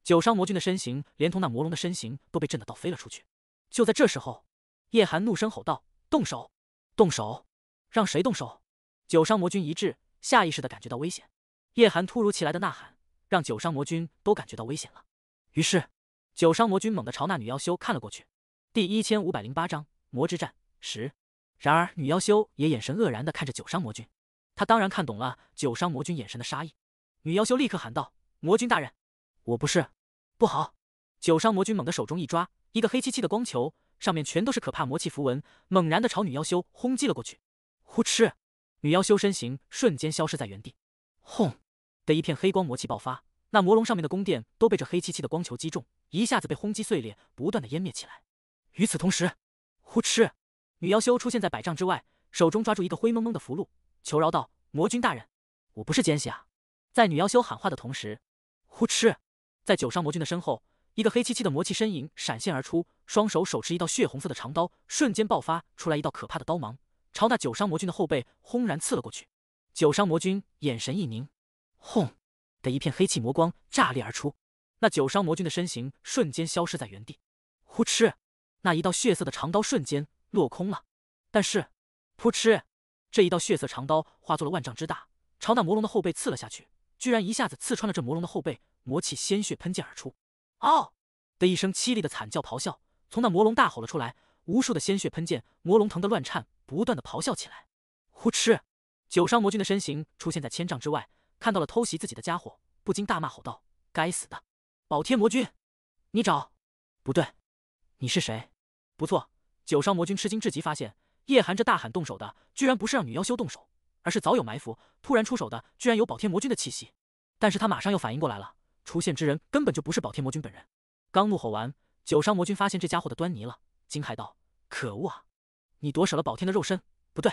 Speaker 1: 九伤魔君的身形连同那魔龙的身形都被震得倒飞了出去。就在这时候，叶寒怒声吼道：“动手！动手！让谁动手？”九伤魔君一滞。下意识的感觉到危险，叶寒突如其来的呐喊，让九伤魔君都感觉到危险了。于是，九伤魔君猛地朝那女妖修看了过去。第一千五百零八章魔之战十。然而，女妖修也眼神愕然的看着九伤魔君，她当然看懂了九伤魔君眼神的杀意。女妖修立刻喊道：“魔君大人，我不是，不好！”九伤魔君猛地手中一抓，一个黑漆漆的光球，上面全都是可怕魔气符文，猛然的朝女妖修轰击了过去。呼哧！女妖修身形瞬间消失在原地，轰的一片黑光魔气爆发，那魔龙上面的宫殿都被这黑漆漆的光球击中，一下子被轰击碎裂，不断的湮灭起来。与此同时，呼哧，女妖修出现在百丈之外，手中抓住一个灰蒙蒙的符箓，求饶道：“魔君大人，我不是奸细啊！”在女妖修喊话的同时，呼哧，在九伤魔君的身后，一个黑漆漆的魔气身影闪现而出，双手手持一道血红色的长刀，瞬间爆发出来一道可怕的刀芒。朝那九伤魔君的后背轰然刺了过去，九伤魔君眼神一凝，轰的一片黑气魔光炸裂而出，那九伤魔君的身形瞬间消失在原地。呼哧，那一道血色的长刀瞬间落空了。但是，扑哧，这一道血色长刀化作了万丈之大，朝那魔龙的后背刺了下去，居然一下子刺穿了这魔龙的后背，魔气鲜血喷溅而出。嗷的一声凄厉的惨叫咆哮从那魔龙大吼了出来，无数的鲜血喷溅，魔龙疼的乱颤。不断的咆哮起来，呼哧！九伤魔君的身形出现在千丈之外，看到了偷袭自己的家伙，不禁大骂吼道：“该死的，宝天魔君，你找不对，你是谁？”不错，九伤魔君吃惊至极，发现叶寒这大喊动手的，居然不是让女妖修动手，而是早有埋伏，突然出手的，居然有宝天魔君的气息。但是他马上又反应过来了，出现之人根本就不是宝天魔君本人。刚怒吼完，九伤魔君发现这家伙的端倪了，惊骇道：“可恶啊！”你夺舍了宝天的肉身，不对，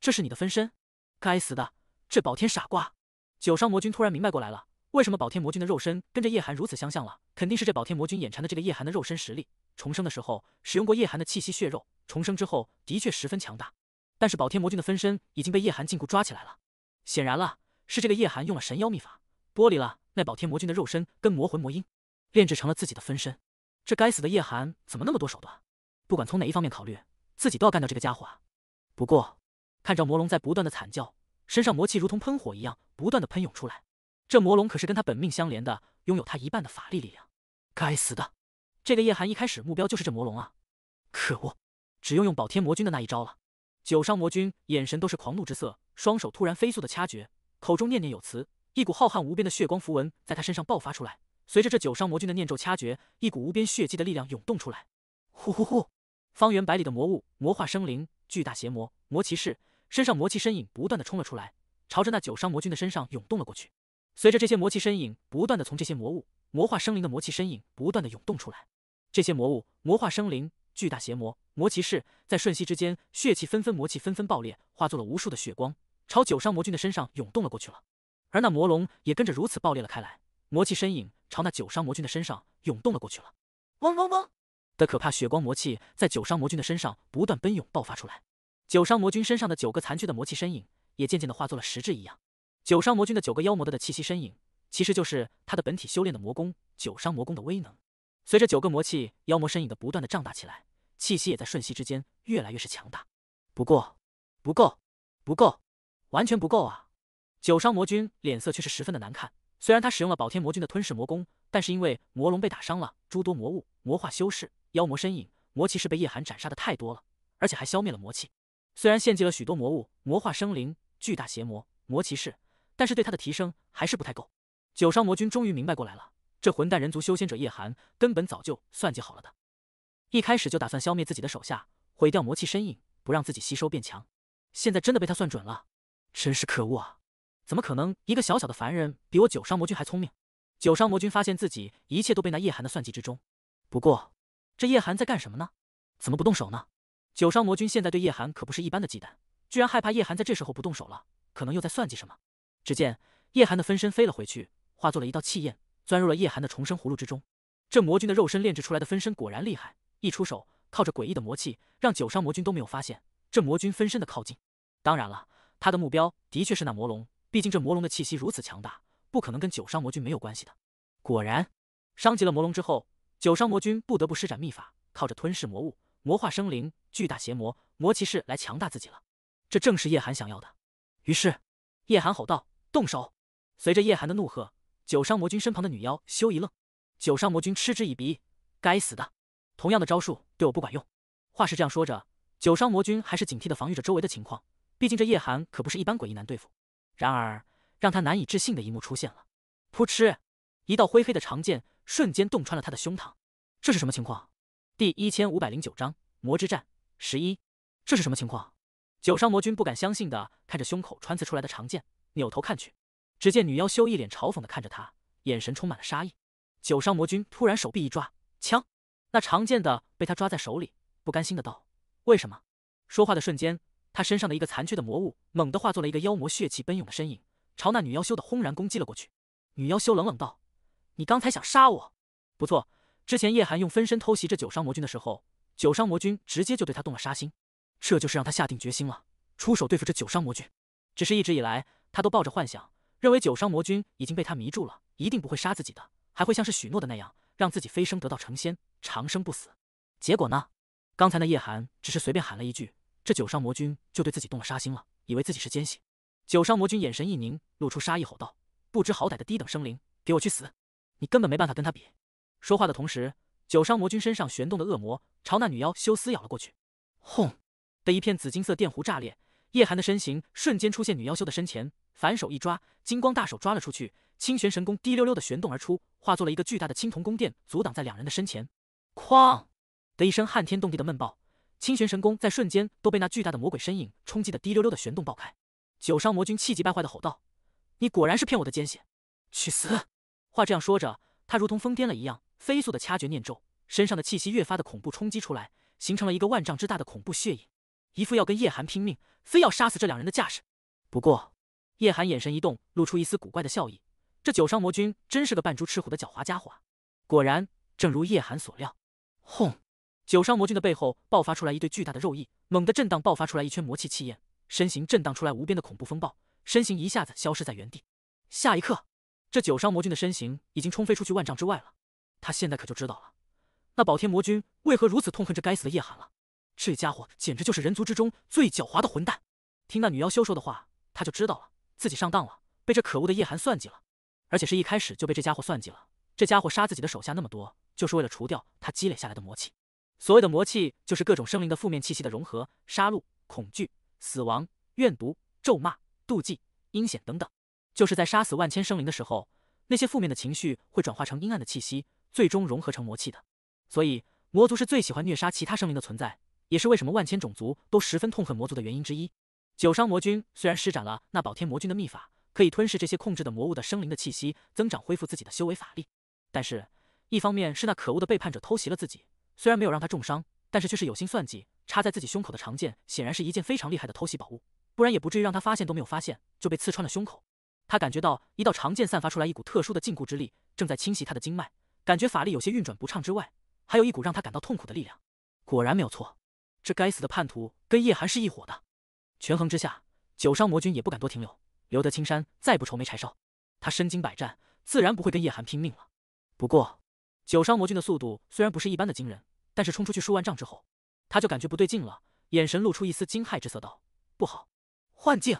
Speaker 1: 这是你的分身。该死的，这宝天傻瓜！九伤魔君突然明白过来了，为什么宝天魔君的肉身跟着叶寒如此相像了？肯定是这宝天魔君眼馋的这个叶寒的肉身实力，重生的时候使用过叶寒的气息血肉，重生之后的确十分强大。但是宝天魔君的分身已经被叶寒禁锢抓起来了，显然了，是这个叶寒用了神妖秘法剥离了那宝天魔君的肉身跟魔魂魔婴，炼制成了自己的分身。这该死的叶寒怎么那么多手段？不管从哪一方面考虑。自己都要干掉这个家伙啊！不过，看着魔龙在不断的惨叫，身上魔气如同喷火一样不断的喷涌出来，这魔龙可是跟他本命相连的，拥有他一半的法力力量。该死的，这个叶寒一开始目标就是这魔龙啊！可恶，只用用宝天魔君的那一招了。九伤魔君眼神都是狂怒之色，双手突然飞速的掐诀，口中念念有词，一股浩瀚无边的血光符文在他身上爆发出来。随着这九伤魔君的念咒掐诀，一股无边血迹的力量涌动出来，呼呼呼！方圆百里的魔物、魔化生灵、巨大邪魔、魔骑士身上魔气身影不断的冲了出来，朝着那九伤魔君的身上涌动了过去。随着这些魔气身影不断的从这些魔物、魔化生灵的魔气身影不断的涌动出来，这些魔物、魔化生灵、巨大邪魔、魔骑士在瞬息之间，血气纷纷，魔气纷纷爆裂，化作了无数的血光，朝九伤魔君的身上涌动了过去了。而那魔龙也跟着如此爆裂了开来，魔气身影朝那九伤魔君的身上涌动了过去了。嗡嗡嗡。的可怕血光魔气在九伤魔君的身上不断奔涌爆发出来，九伤魔君身上的九个残缺的魔气身影也渐渐的化作了实质一样。九伤魔君的九个妖魔的的气息身影，其实就是他的本体修炼的魔功九伤魔功的威能。随着九个魔气妖魔身影的不断的胀大起来，气息也在瞬息之间越来越是强大。不过不够，不够，完全不够啊！九伤魔君脸色却是十分的难看，虽然他使用了宝天魔君的吞噬魔功。但是因为魔龙被打伤了，诸多魔物、魔化修士、妖魔身影、魔骑士被叶寒斩杀的太多了，而且还消灭了魔气。虽然献祭了许多魔物、魔化生灵、巨大邪魔、魔骑士，但是对他的提升还是不太够。九伤魔君终于明白过来了，这混蛋人族修仙者叶寒根本早就算计好了的，一开始就打算消灭自己的手下，毁掉魔气身影，不让自己吸收变强。现在真的被他算准了，真是可恶啊！怎么可能一个小小的凡人比我九伤魔君还聪明？九伤魔君发现自己一切都被那叶寒的算计之中。不过，这叶寒在干什么呢？怎么不动手呢？九伤魔君现在对叶寒可不是一般的忌惮，居然害怕叶寒在这时候不动手了，可能又在算计什么。只见叶寒的分身飞了回去，化作了一道气焰，钻入了叶寒的重生葫芦之中。这魔君的肉身炼制出来的分身果然厉害，一出手，靠着诡异的魔气，让九伤魔君都没有发现这魔君分身的靠近。当然了，他的目标的确是那魔龙，毕竟这魔龙的气息如此强大。不可能跟九伤魔君没有关系的。果然，伤及了魔龙之后，九伤魔君不得不施展秘法，靠着吞噬魔物、魔化生灵、巨大邪魔、魔骑士来强大自己了。这正是叶寒想要的。于是，叶寒吼道：“动手！”随着叶寒的怒喝，九伤魔君身旁的女妖羞一愣。九伤魔君嗤之以鼻：“该死的，同样的招数对我不管用。”话是这样说着，九伤魔君还是警惕的防御着周围的情况，毕竟这叶寒可不是一般诡异难对付。然而，让他难以置信的一幕出现了，噗嗤，一道灰黑的长剑瞬间洞穿了他的胸膛。这是什么情况？第一千五百零九章魔之战十一。这是什么情况？九伤魔君不敢相信的看着胸口穿刺出来的长剑，扭头看去，只见女妖修一脸嘲讽的看着他，眼神充满了杀意。九伤魔君突然手臂一抓，枪，那长剑的被他抓在手里，不甘心的道：“为什么？”说话的瞬间，他身上的一个残缺的魔物猛地化作了一个妖魔，血气奔涌的身影。朝那女妖修的轰然攻击了过去。女妖修冷冷道：“你刚才想杀我？不错，之前叶寒用分身偷袭这九伤魔君的时候，九伤魔君直接就对他动了杀心，这就是让他下定决心了，出手对付这九伤魔君。只是一直以来，他都抱着幻想，认为九伤魔君已经被他迷住了，一定不会杀自己的，还会像是许诺的那样，让自己飞升得道成仙，长生不死。结果呢？刚才那叶寒只是随便喊了一句，这九伤魔君就对自己动了杀心了，以为自己是奸细。”九伤魔君眼神一凝，露出杀意，吼道：“不知好歹的低等生灵，给我去死！你根本没办法跟他比。”说话的同时，九伤魔君身上旋动的恶魔朝那女妖修斯咬了过去。轰！的一片紫金色电弧炸裂，叶寒的身形瞬间出现女妖修的身前，反手一抓，金光大手抓了出去，清玄神功滴溜溜的旋动而出，化作了一个巨大的青铜宫殿，阻挡在两人的身前。哐！的一声撼天动地的闷爆，清玄神功在瞬间都被那巨大的魔鬼身影冲击的滴溜溜的旋动爆开。九伤魔君气急败坏的吼道：“你果然是骗我的奸细，去死！”话这样说着，他如同疯癫了一样，飞速的掐诀念咒，身上的气息越发的恐怖，冲击出来，形成了一个万丈之大的恐怖血影，一副要跟叶寒拼命，非要杀死这两人的架势。不过，叶寒眼神一动，露出一丝古怪的笑意。这九伤魔君真是个扮猪吃虎的狡猾家伙啊！果然，正如叶寒所料，轰！九伤魔君的背后爆发出来一对巨大的肉翼，猛地震荡，爆发出来一圈魔气气焰。身形震荡出来无边的恐怖风暴，身形一下子消失在原地。下一刻，这九伤魔君的身形已经冲飞出去万丈之外了。他现在可就知道了，那宝天魔君为何如此痛恨这该死的夜寒了。这家伙简直就是人族之中最狡猾的混蛋。听那女妖修说的话，他就知道了自己上当了，被这可恶的夜寒算计了，而且是一开始就被这家伙算计了。这家伙杀自己的手下那么多，就是为了除掉他积累下来的魔气。所谓的魔气，就是各种生灵的负面气息的融合、杀戮、恐惧。死亡、怨毒、咒骂、妒忌、阴险等等，就是在杀死万千生灵的时候，那些负面的情绪会转化成阴暗的气息，最终融合成魔气的。所以魔族是最喜欢虐杀其他生灵的存在，也是为什么万千种族都十分痛恨魔族的原因之一。九伤魔君虽然施展了那宝天魔君的秘法，可以吞噬这些控制的魔物的生灵的气息，增长恢复自己的修为法力，但是，一方面是那可恶的背叛者偷袭了自己，虽然没有让他重伤，但是却是有心算计。插在自己胸口的长剑显然是一件非常厉害的偷袭宝物，不然也不至于让他发现都没有发现就被刺穿了胸口。他感觉到一道长剑散发出来一股特殊的禁锢之力，正在侵袭他的经脉，感觉法力有些运转不畅之外，还有一股让他感到痛苦的力量。果然没有错，这该死的叛徒跟叶寒是一伙的。权衡之下，九伤魔君也不敢多停留，留得青山再不愁没柴烧。他身经百战，自然不会跟叶寒拼命了。不过，九伤魔君的速度虽然不是一般的惊人，但是冲出去数万丈之后。他就感觉不对劲了，眼神露出一丝惊骇之色，道：“不好，幻境！”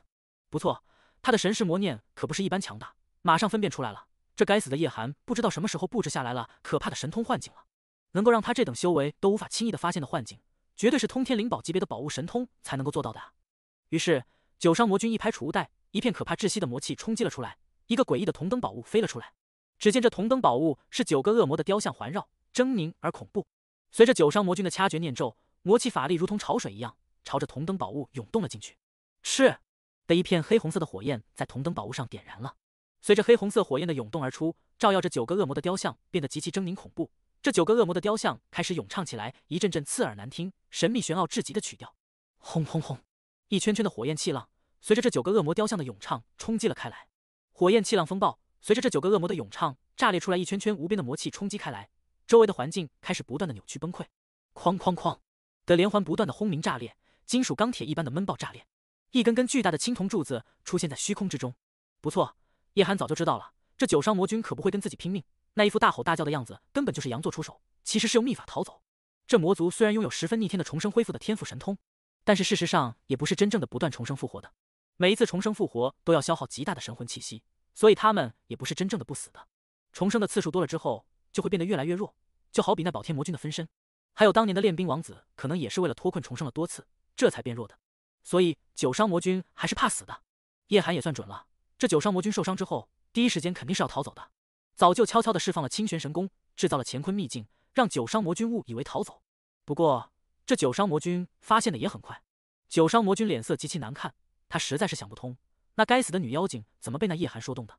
Speaker 1: 不错，他的神识魔念可不是一般强大，马上分辨出来了。这该死的叶寒不知道什么时候布置下来了可怕的神通幻境了，能够让他这等修为都无法轻易的发现的幻境，绝对是通天灵宝级别的宝物神通才能够做到的。于是，九伤魔君一拍储物袋，一片可怕窒息的魔气冲击了出来，一个诡异的铜灯宝物飞了出来。只见这铜灯宝物是九个恶魔的雕像环绕，狰狞而恐怖。随着九伤魔君的掐诀念咒。魔气法力如同潮水一样，朝着铜灯宝物涌动了进去。是的一片黑红色的火焰在铜灯宝物上点燃了。随着黑红色火焰的涌动而出，照耀着九个恶魔的雕像变得极其狰狞恐怖。这九个恶魔的雕像开始咏唱起来，一阵阵刺耳难听、神秘玄奥至极的曲调。轰轰轰！一圈圈的火焰气浪随着这九个恶魔雕像的咏唱冲击了开来。火焰气浪风暴随着这九个恶魔的咏唱炸裂出来，一圈圈无边的魔气冲击开来，周围的环境开始不断的扭曲崩溃。哐哐哐！的连环不断的轰鸣炸裂，金属钢铁一般的闷爆炸裂，一根根巨大的青铜柱子出现在虚空之中。不错，叶寒早就知道了，这九伤魔君可不会跟自己拼命，那一副大吼大叫的样子，根本就是佯作出手，其实是用秘法逃走。这魔族虽然拥有十分逆天的重生恢复的天赋神通，但是事实上也不是真正的不断重生复活的，每一次重生复活都要消耗极大的神魂气息，所以他们也不是真正的不死的。重生的次数多了之后，就会变得越来越弱，就好比那宝天魔君的分身。还有当年的练兵王子，可能也是为了脱困重生了多次，这才变弱的。所以九伤魔君还是怕死的。叶寒也算准了，这九伤魔君受伤之后，第一时间肯定是要逃走的。早就悄悄的释放了清玄神功，制造了乾坤秘境，让九伤魔君误以为逃走。不过这九伤魔君发现的也很快。九伤魔君脸色极其难看，他实在是想不通，那该死的女妖精怎么被那叶寒说动的。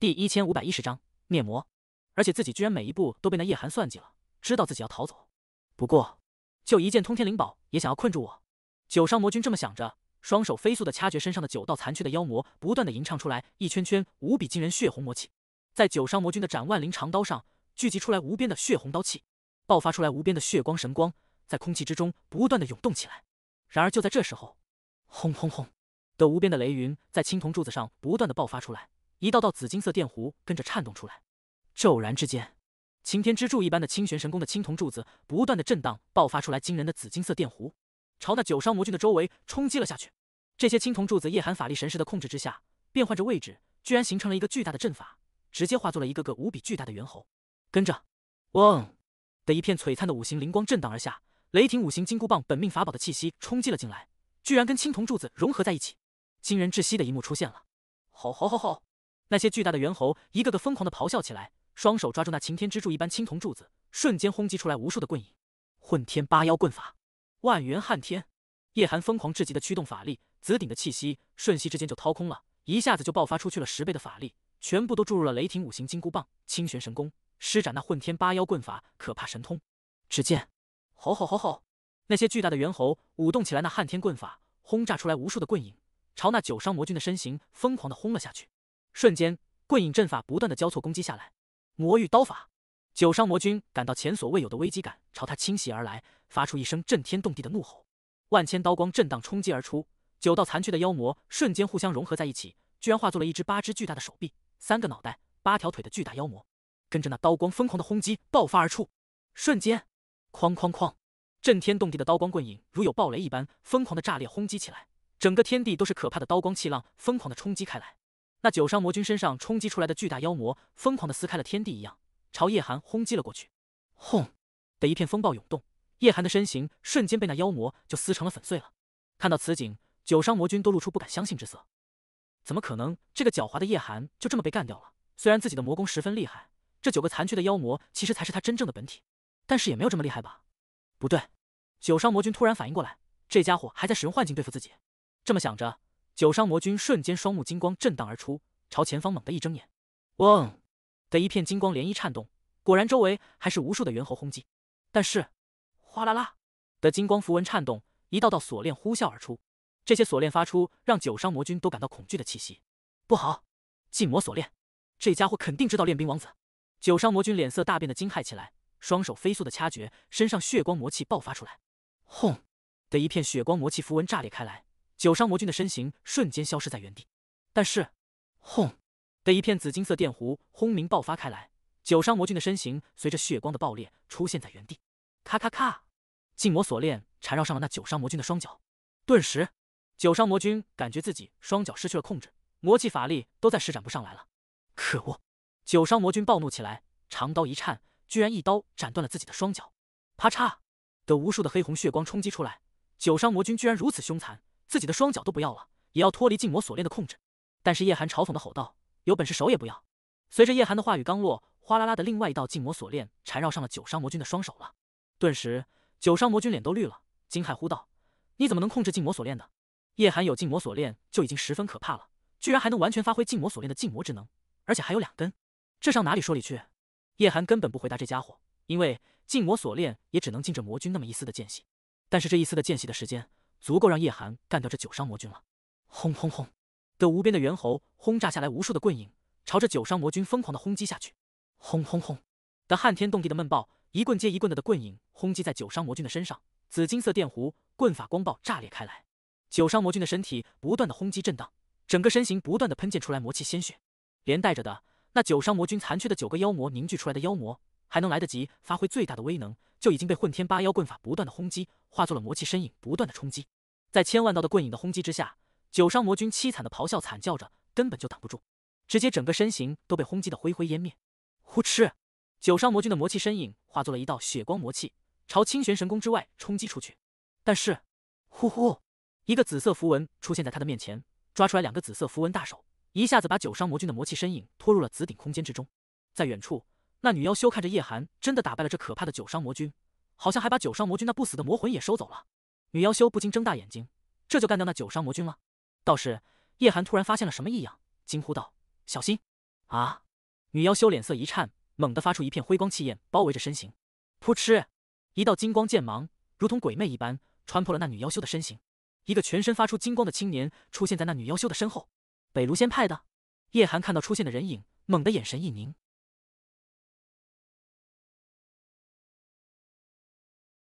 Speaker 1: 第一千五百一十章灭魔，而且自己居然每一步都被那叶寒算计了，知道自己要逃走。不过，就一件通天灵宝也想要困住我？九伤魔君这么想着，双手飞速的掐诀，身上的九道残缺的妖魔不断的吟唱出来，一圈圈无比惊人血红魔气，在九伤魔君的斩万灵长刀上聚集出来无边的血红刀气，爆发出来无边的血光神光，在空气之中不断的涌动起来。然而就在这时候，轰轰轰的无边的雷云在青铜柱子上不断的爆发出来，一道道紫金色电弧跟着颤动出来，骤然之间。擎天之柱一般的青玄神功的青铜柱子不断的震荡，爆发出来惊人的紫金色电弧，朝那九伤魔君的周围冲击了下去。这些青铜柱子，夜寒法力神识的控制之下，变换着位置，居然形成了一个巨大的阵法，直接化作了一个个无比巨大的猿猴。跟着，嗡的一片璀璨的五行灵光震荡而下，雷霆五行金箍棒本命法宝的气息冲击了进来，居然跟青铜柱子融合在一起。惊人窒息的一幕出现了，吼吼吼吼！那些巨大的猿猴一个个疯狂的咆哮起来。双手抓住那擎天之柱一般青铜柱子，瞬间轰击出来无数的棍影，混天八妖棍法，万元撼天。叶寒疯狂至极的驱动法力，紫顶的气息瞬息之间就掏空了，一下子就爆发出去了十倍的法力，全部都注入了雷霆五行金箍棒，清玄神功施展那混天八妖棍法可怕神通。只见吼吼吼吼，那些巨大的猿猴舞动起来那撼天棍法，轰炸出来无数的棍影，朝那九伤魔君的身形疯狂的轰了下去。瞬间，棍影阵法不断的交错攻击下来。魔域刀法，九伤魔君感到前所未有的危机感朝他侵袭而来，发出一声震天动地的怒吼，万千刀光震荡冲击而出，九道残缺的妖魔瞬间互相融合在一起，居然化作了一只八只巨大的手臂、三个脑袋、八条腿的巨大妖魔，跟着那刀光疯狂的轰击爆发而出，瞬间，哐哐哐，震天动地的刀光棍影如有爆雷一般疯狂的炸裂轰击起来，整个天地都是可怕的刀光气浪疯狂的冲击开来。那九伤魔君身上冲击出来的巨大妖魔，疯狂的撕开了天地一样，朝叶寒轰击了过去。轰！的一片风暴涌动，叶寒的身形瞬间被那妖魔就撕成了粉碎了。看到此景，九伤魔君都露出不敢相信之色。怎么可能？这个狡猾的叶寒就这么被干掉了？虽然自己的魔功十分厉害，这九个残缺的妖魔其实才是他真正的本体，但是也没有这么厉害吧？不对，九伤魔君突然反应过来，这家伙还在使用幻境对付自己。这么想着。九伤魔君瞬间双目金光震荡而出，朝前方猛地一睁眼，嗡的一片金光涟漪颤动，果然周围还是无数的猿猴轰击。但是，哗啦啦的金光符文颤动，一道道锁链呼啸而出，这些锁链发出让九伤魔君都感到恐惧的气息。不好，禁魔锁链，这家伙肯定知道练兵王子。九伤魔君脸色大变的惊骇起来，双手飞速的掐诀，身上血光魔气爆发出来，轰的一片血光魔气符文炸裂开来。九伤魔君的身形瞬间消失在原地，但是，轰的一片紫金色电弧轰鸣爆发开来，九伤魔君的身形随着血光的爆裂出现在原地。咔咔咔，禁魔锁链缠绕上了那九伤魔君的双脚，顿时，九伤魔君感觉自己双脚失去了控制，魔气法力都在施展不上来了。可恶！九伤魔君暴怒起来，长刀一颤，居然一刀斩断了自己的双脚。啪嚓的无数的黑红血光冲击出来，九伤魔君居然如此凶残。自己的双脚都不要了，也要脱离禁魔锁链的控制。但是叶寒嘲讽的吼道：“有本事手也不要！”随着叶寒的话语刚落，哗啦啦的另外一道禁魔锁链缠绕上了九伤魔君的双手了。顿时，九伤魔君脸都绿了，惊骇呼道：“你怎么能控制禁魔锁链呢？”叶寒有禁魔锁链就已经十分可怕了，居然还能完全发挥禁魔锁链的禁魔之能，而且还有两根，这上哪里说理去？叶寒根本不回答这家伙，因为禁魔锁链也只能禁着魔君那么一丝的间隙，但是这一丝的间隙的时间。足够让叶寒干掉这九伤魔君了。轰轰轰！的无边的猿猴轰炸下来，无数的棍影朝着九伤魔君疯狂的轰击下去。轰轰轰！的撼天动地的闷爆，一棍接一棍的的棍影轰击在九伤魔君的身上，紫金色电弧棍法光爆炸裂开来，九伤魔君的身体不断的轰击震荡，整个身形不断的喷溅出来魔气鲜血，连带着的那九伤魔君残缺的九个妖魔凝聚出来的妖魔，还能来得及发挥最大的威能，就已经被混天八妖棍法不断的轰击，化作了魔气身影不断的冲击。在千万道的棍影的轰击之下，九伤魔君凄惨的咆哮、惨叫着，根本就挡不住，直接整个身形都被轰击的灰灰烟灭。呼哧！九伤魔君的魔气身影化作了一道血光，魔气朝清玄神宫之外冲击出去。但是，呼呼！一个紫色符文出现在他的面前，抓出来两个紫色符文大手，一下子把九伤魔君的魔气身影拖入了紫顶空间之中。在远处，那女妖修看着叶寒真的打败了这可怕的九伤魔君，好像还把九伤魔君那不死的魔魂也收走了。女妖修不禁睁大眼睛，这就干掉那九伤魔君了？倒是叶寒突然发现了什么异样，惊呼道：“小心！”啊！女妖修脸色一颤，猛地发出一片灰光气焰，包围着身形。扑哧，一道金光剑芒如同鬼魅一般，穿破了那女妖修的身形。一个全身发出金光的青年出现在那女妖修的身后。北炉仙派的叶寒看到出现的人影，猛地眼神一凝。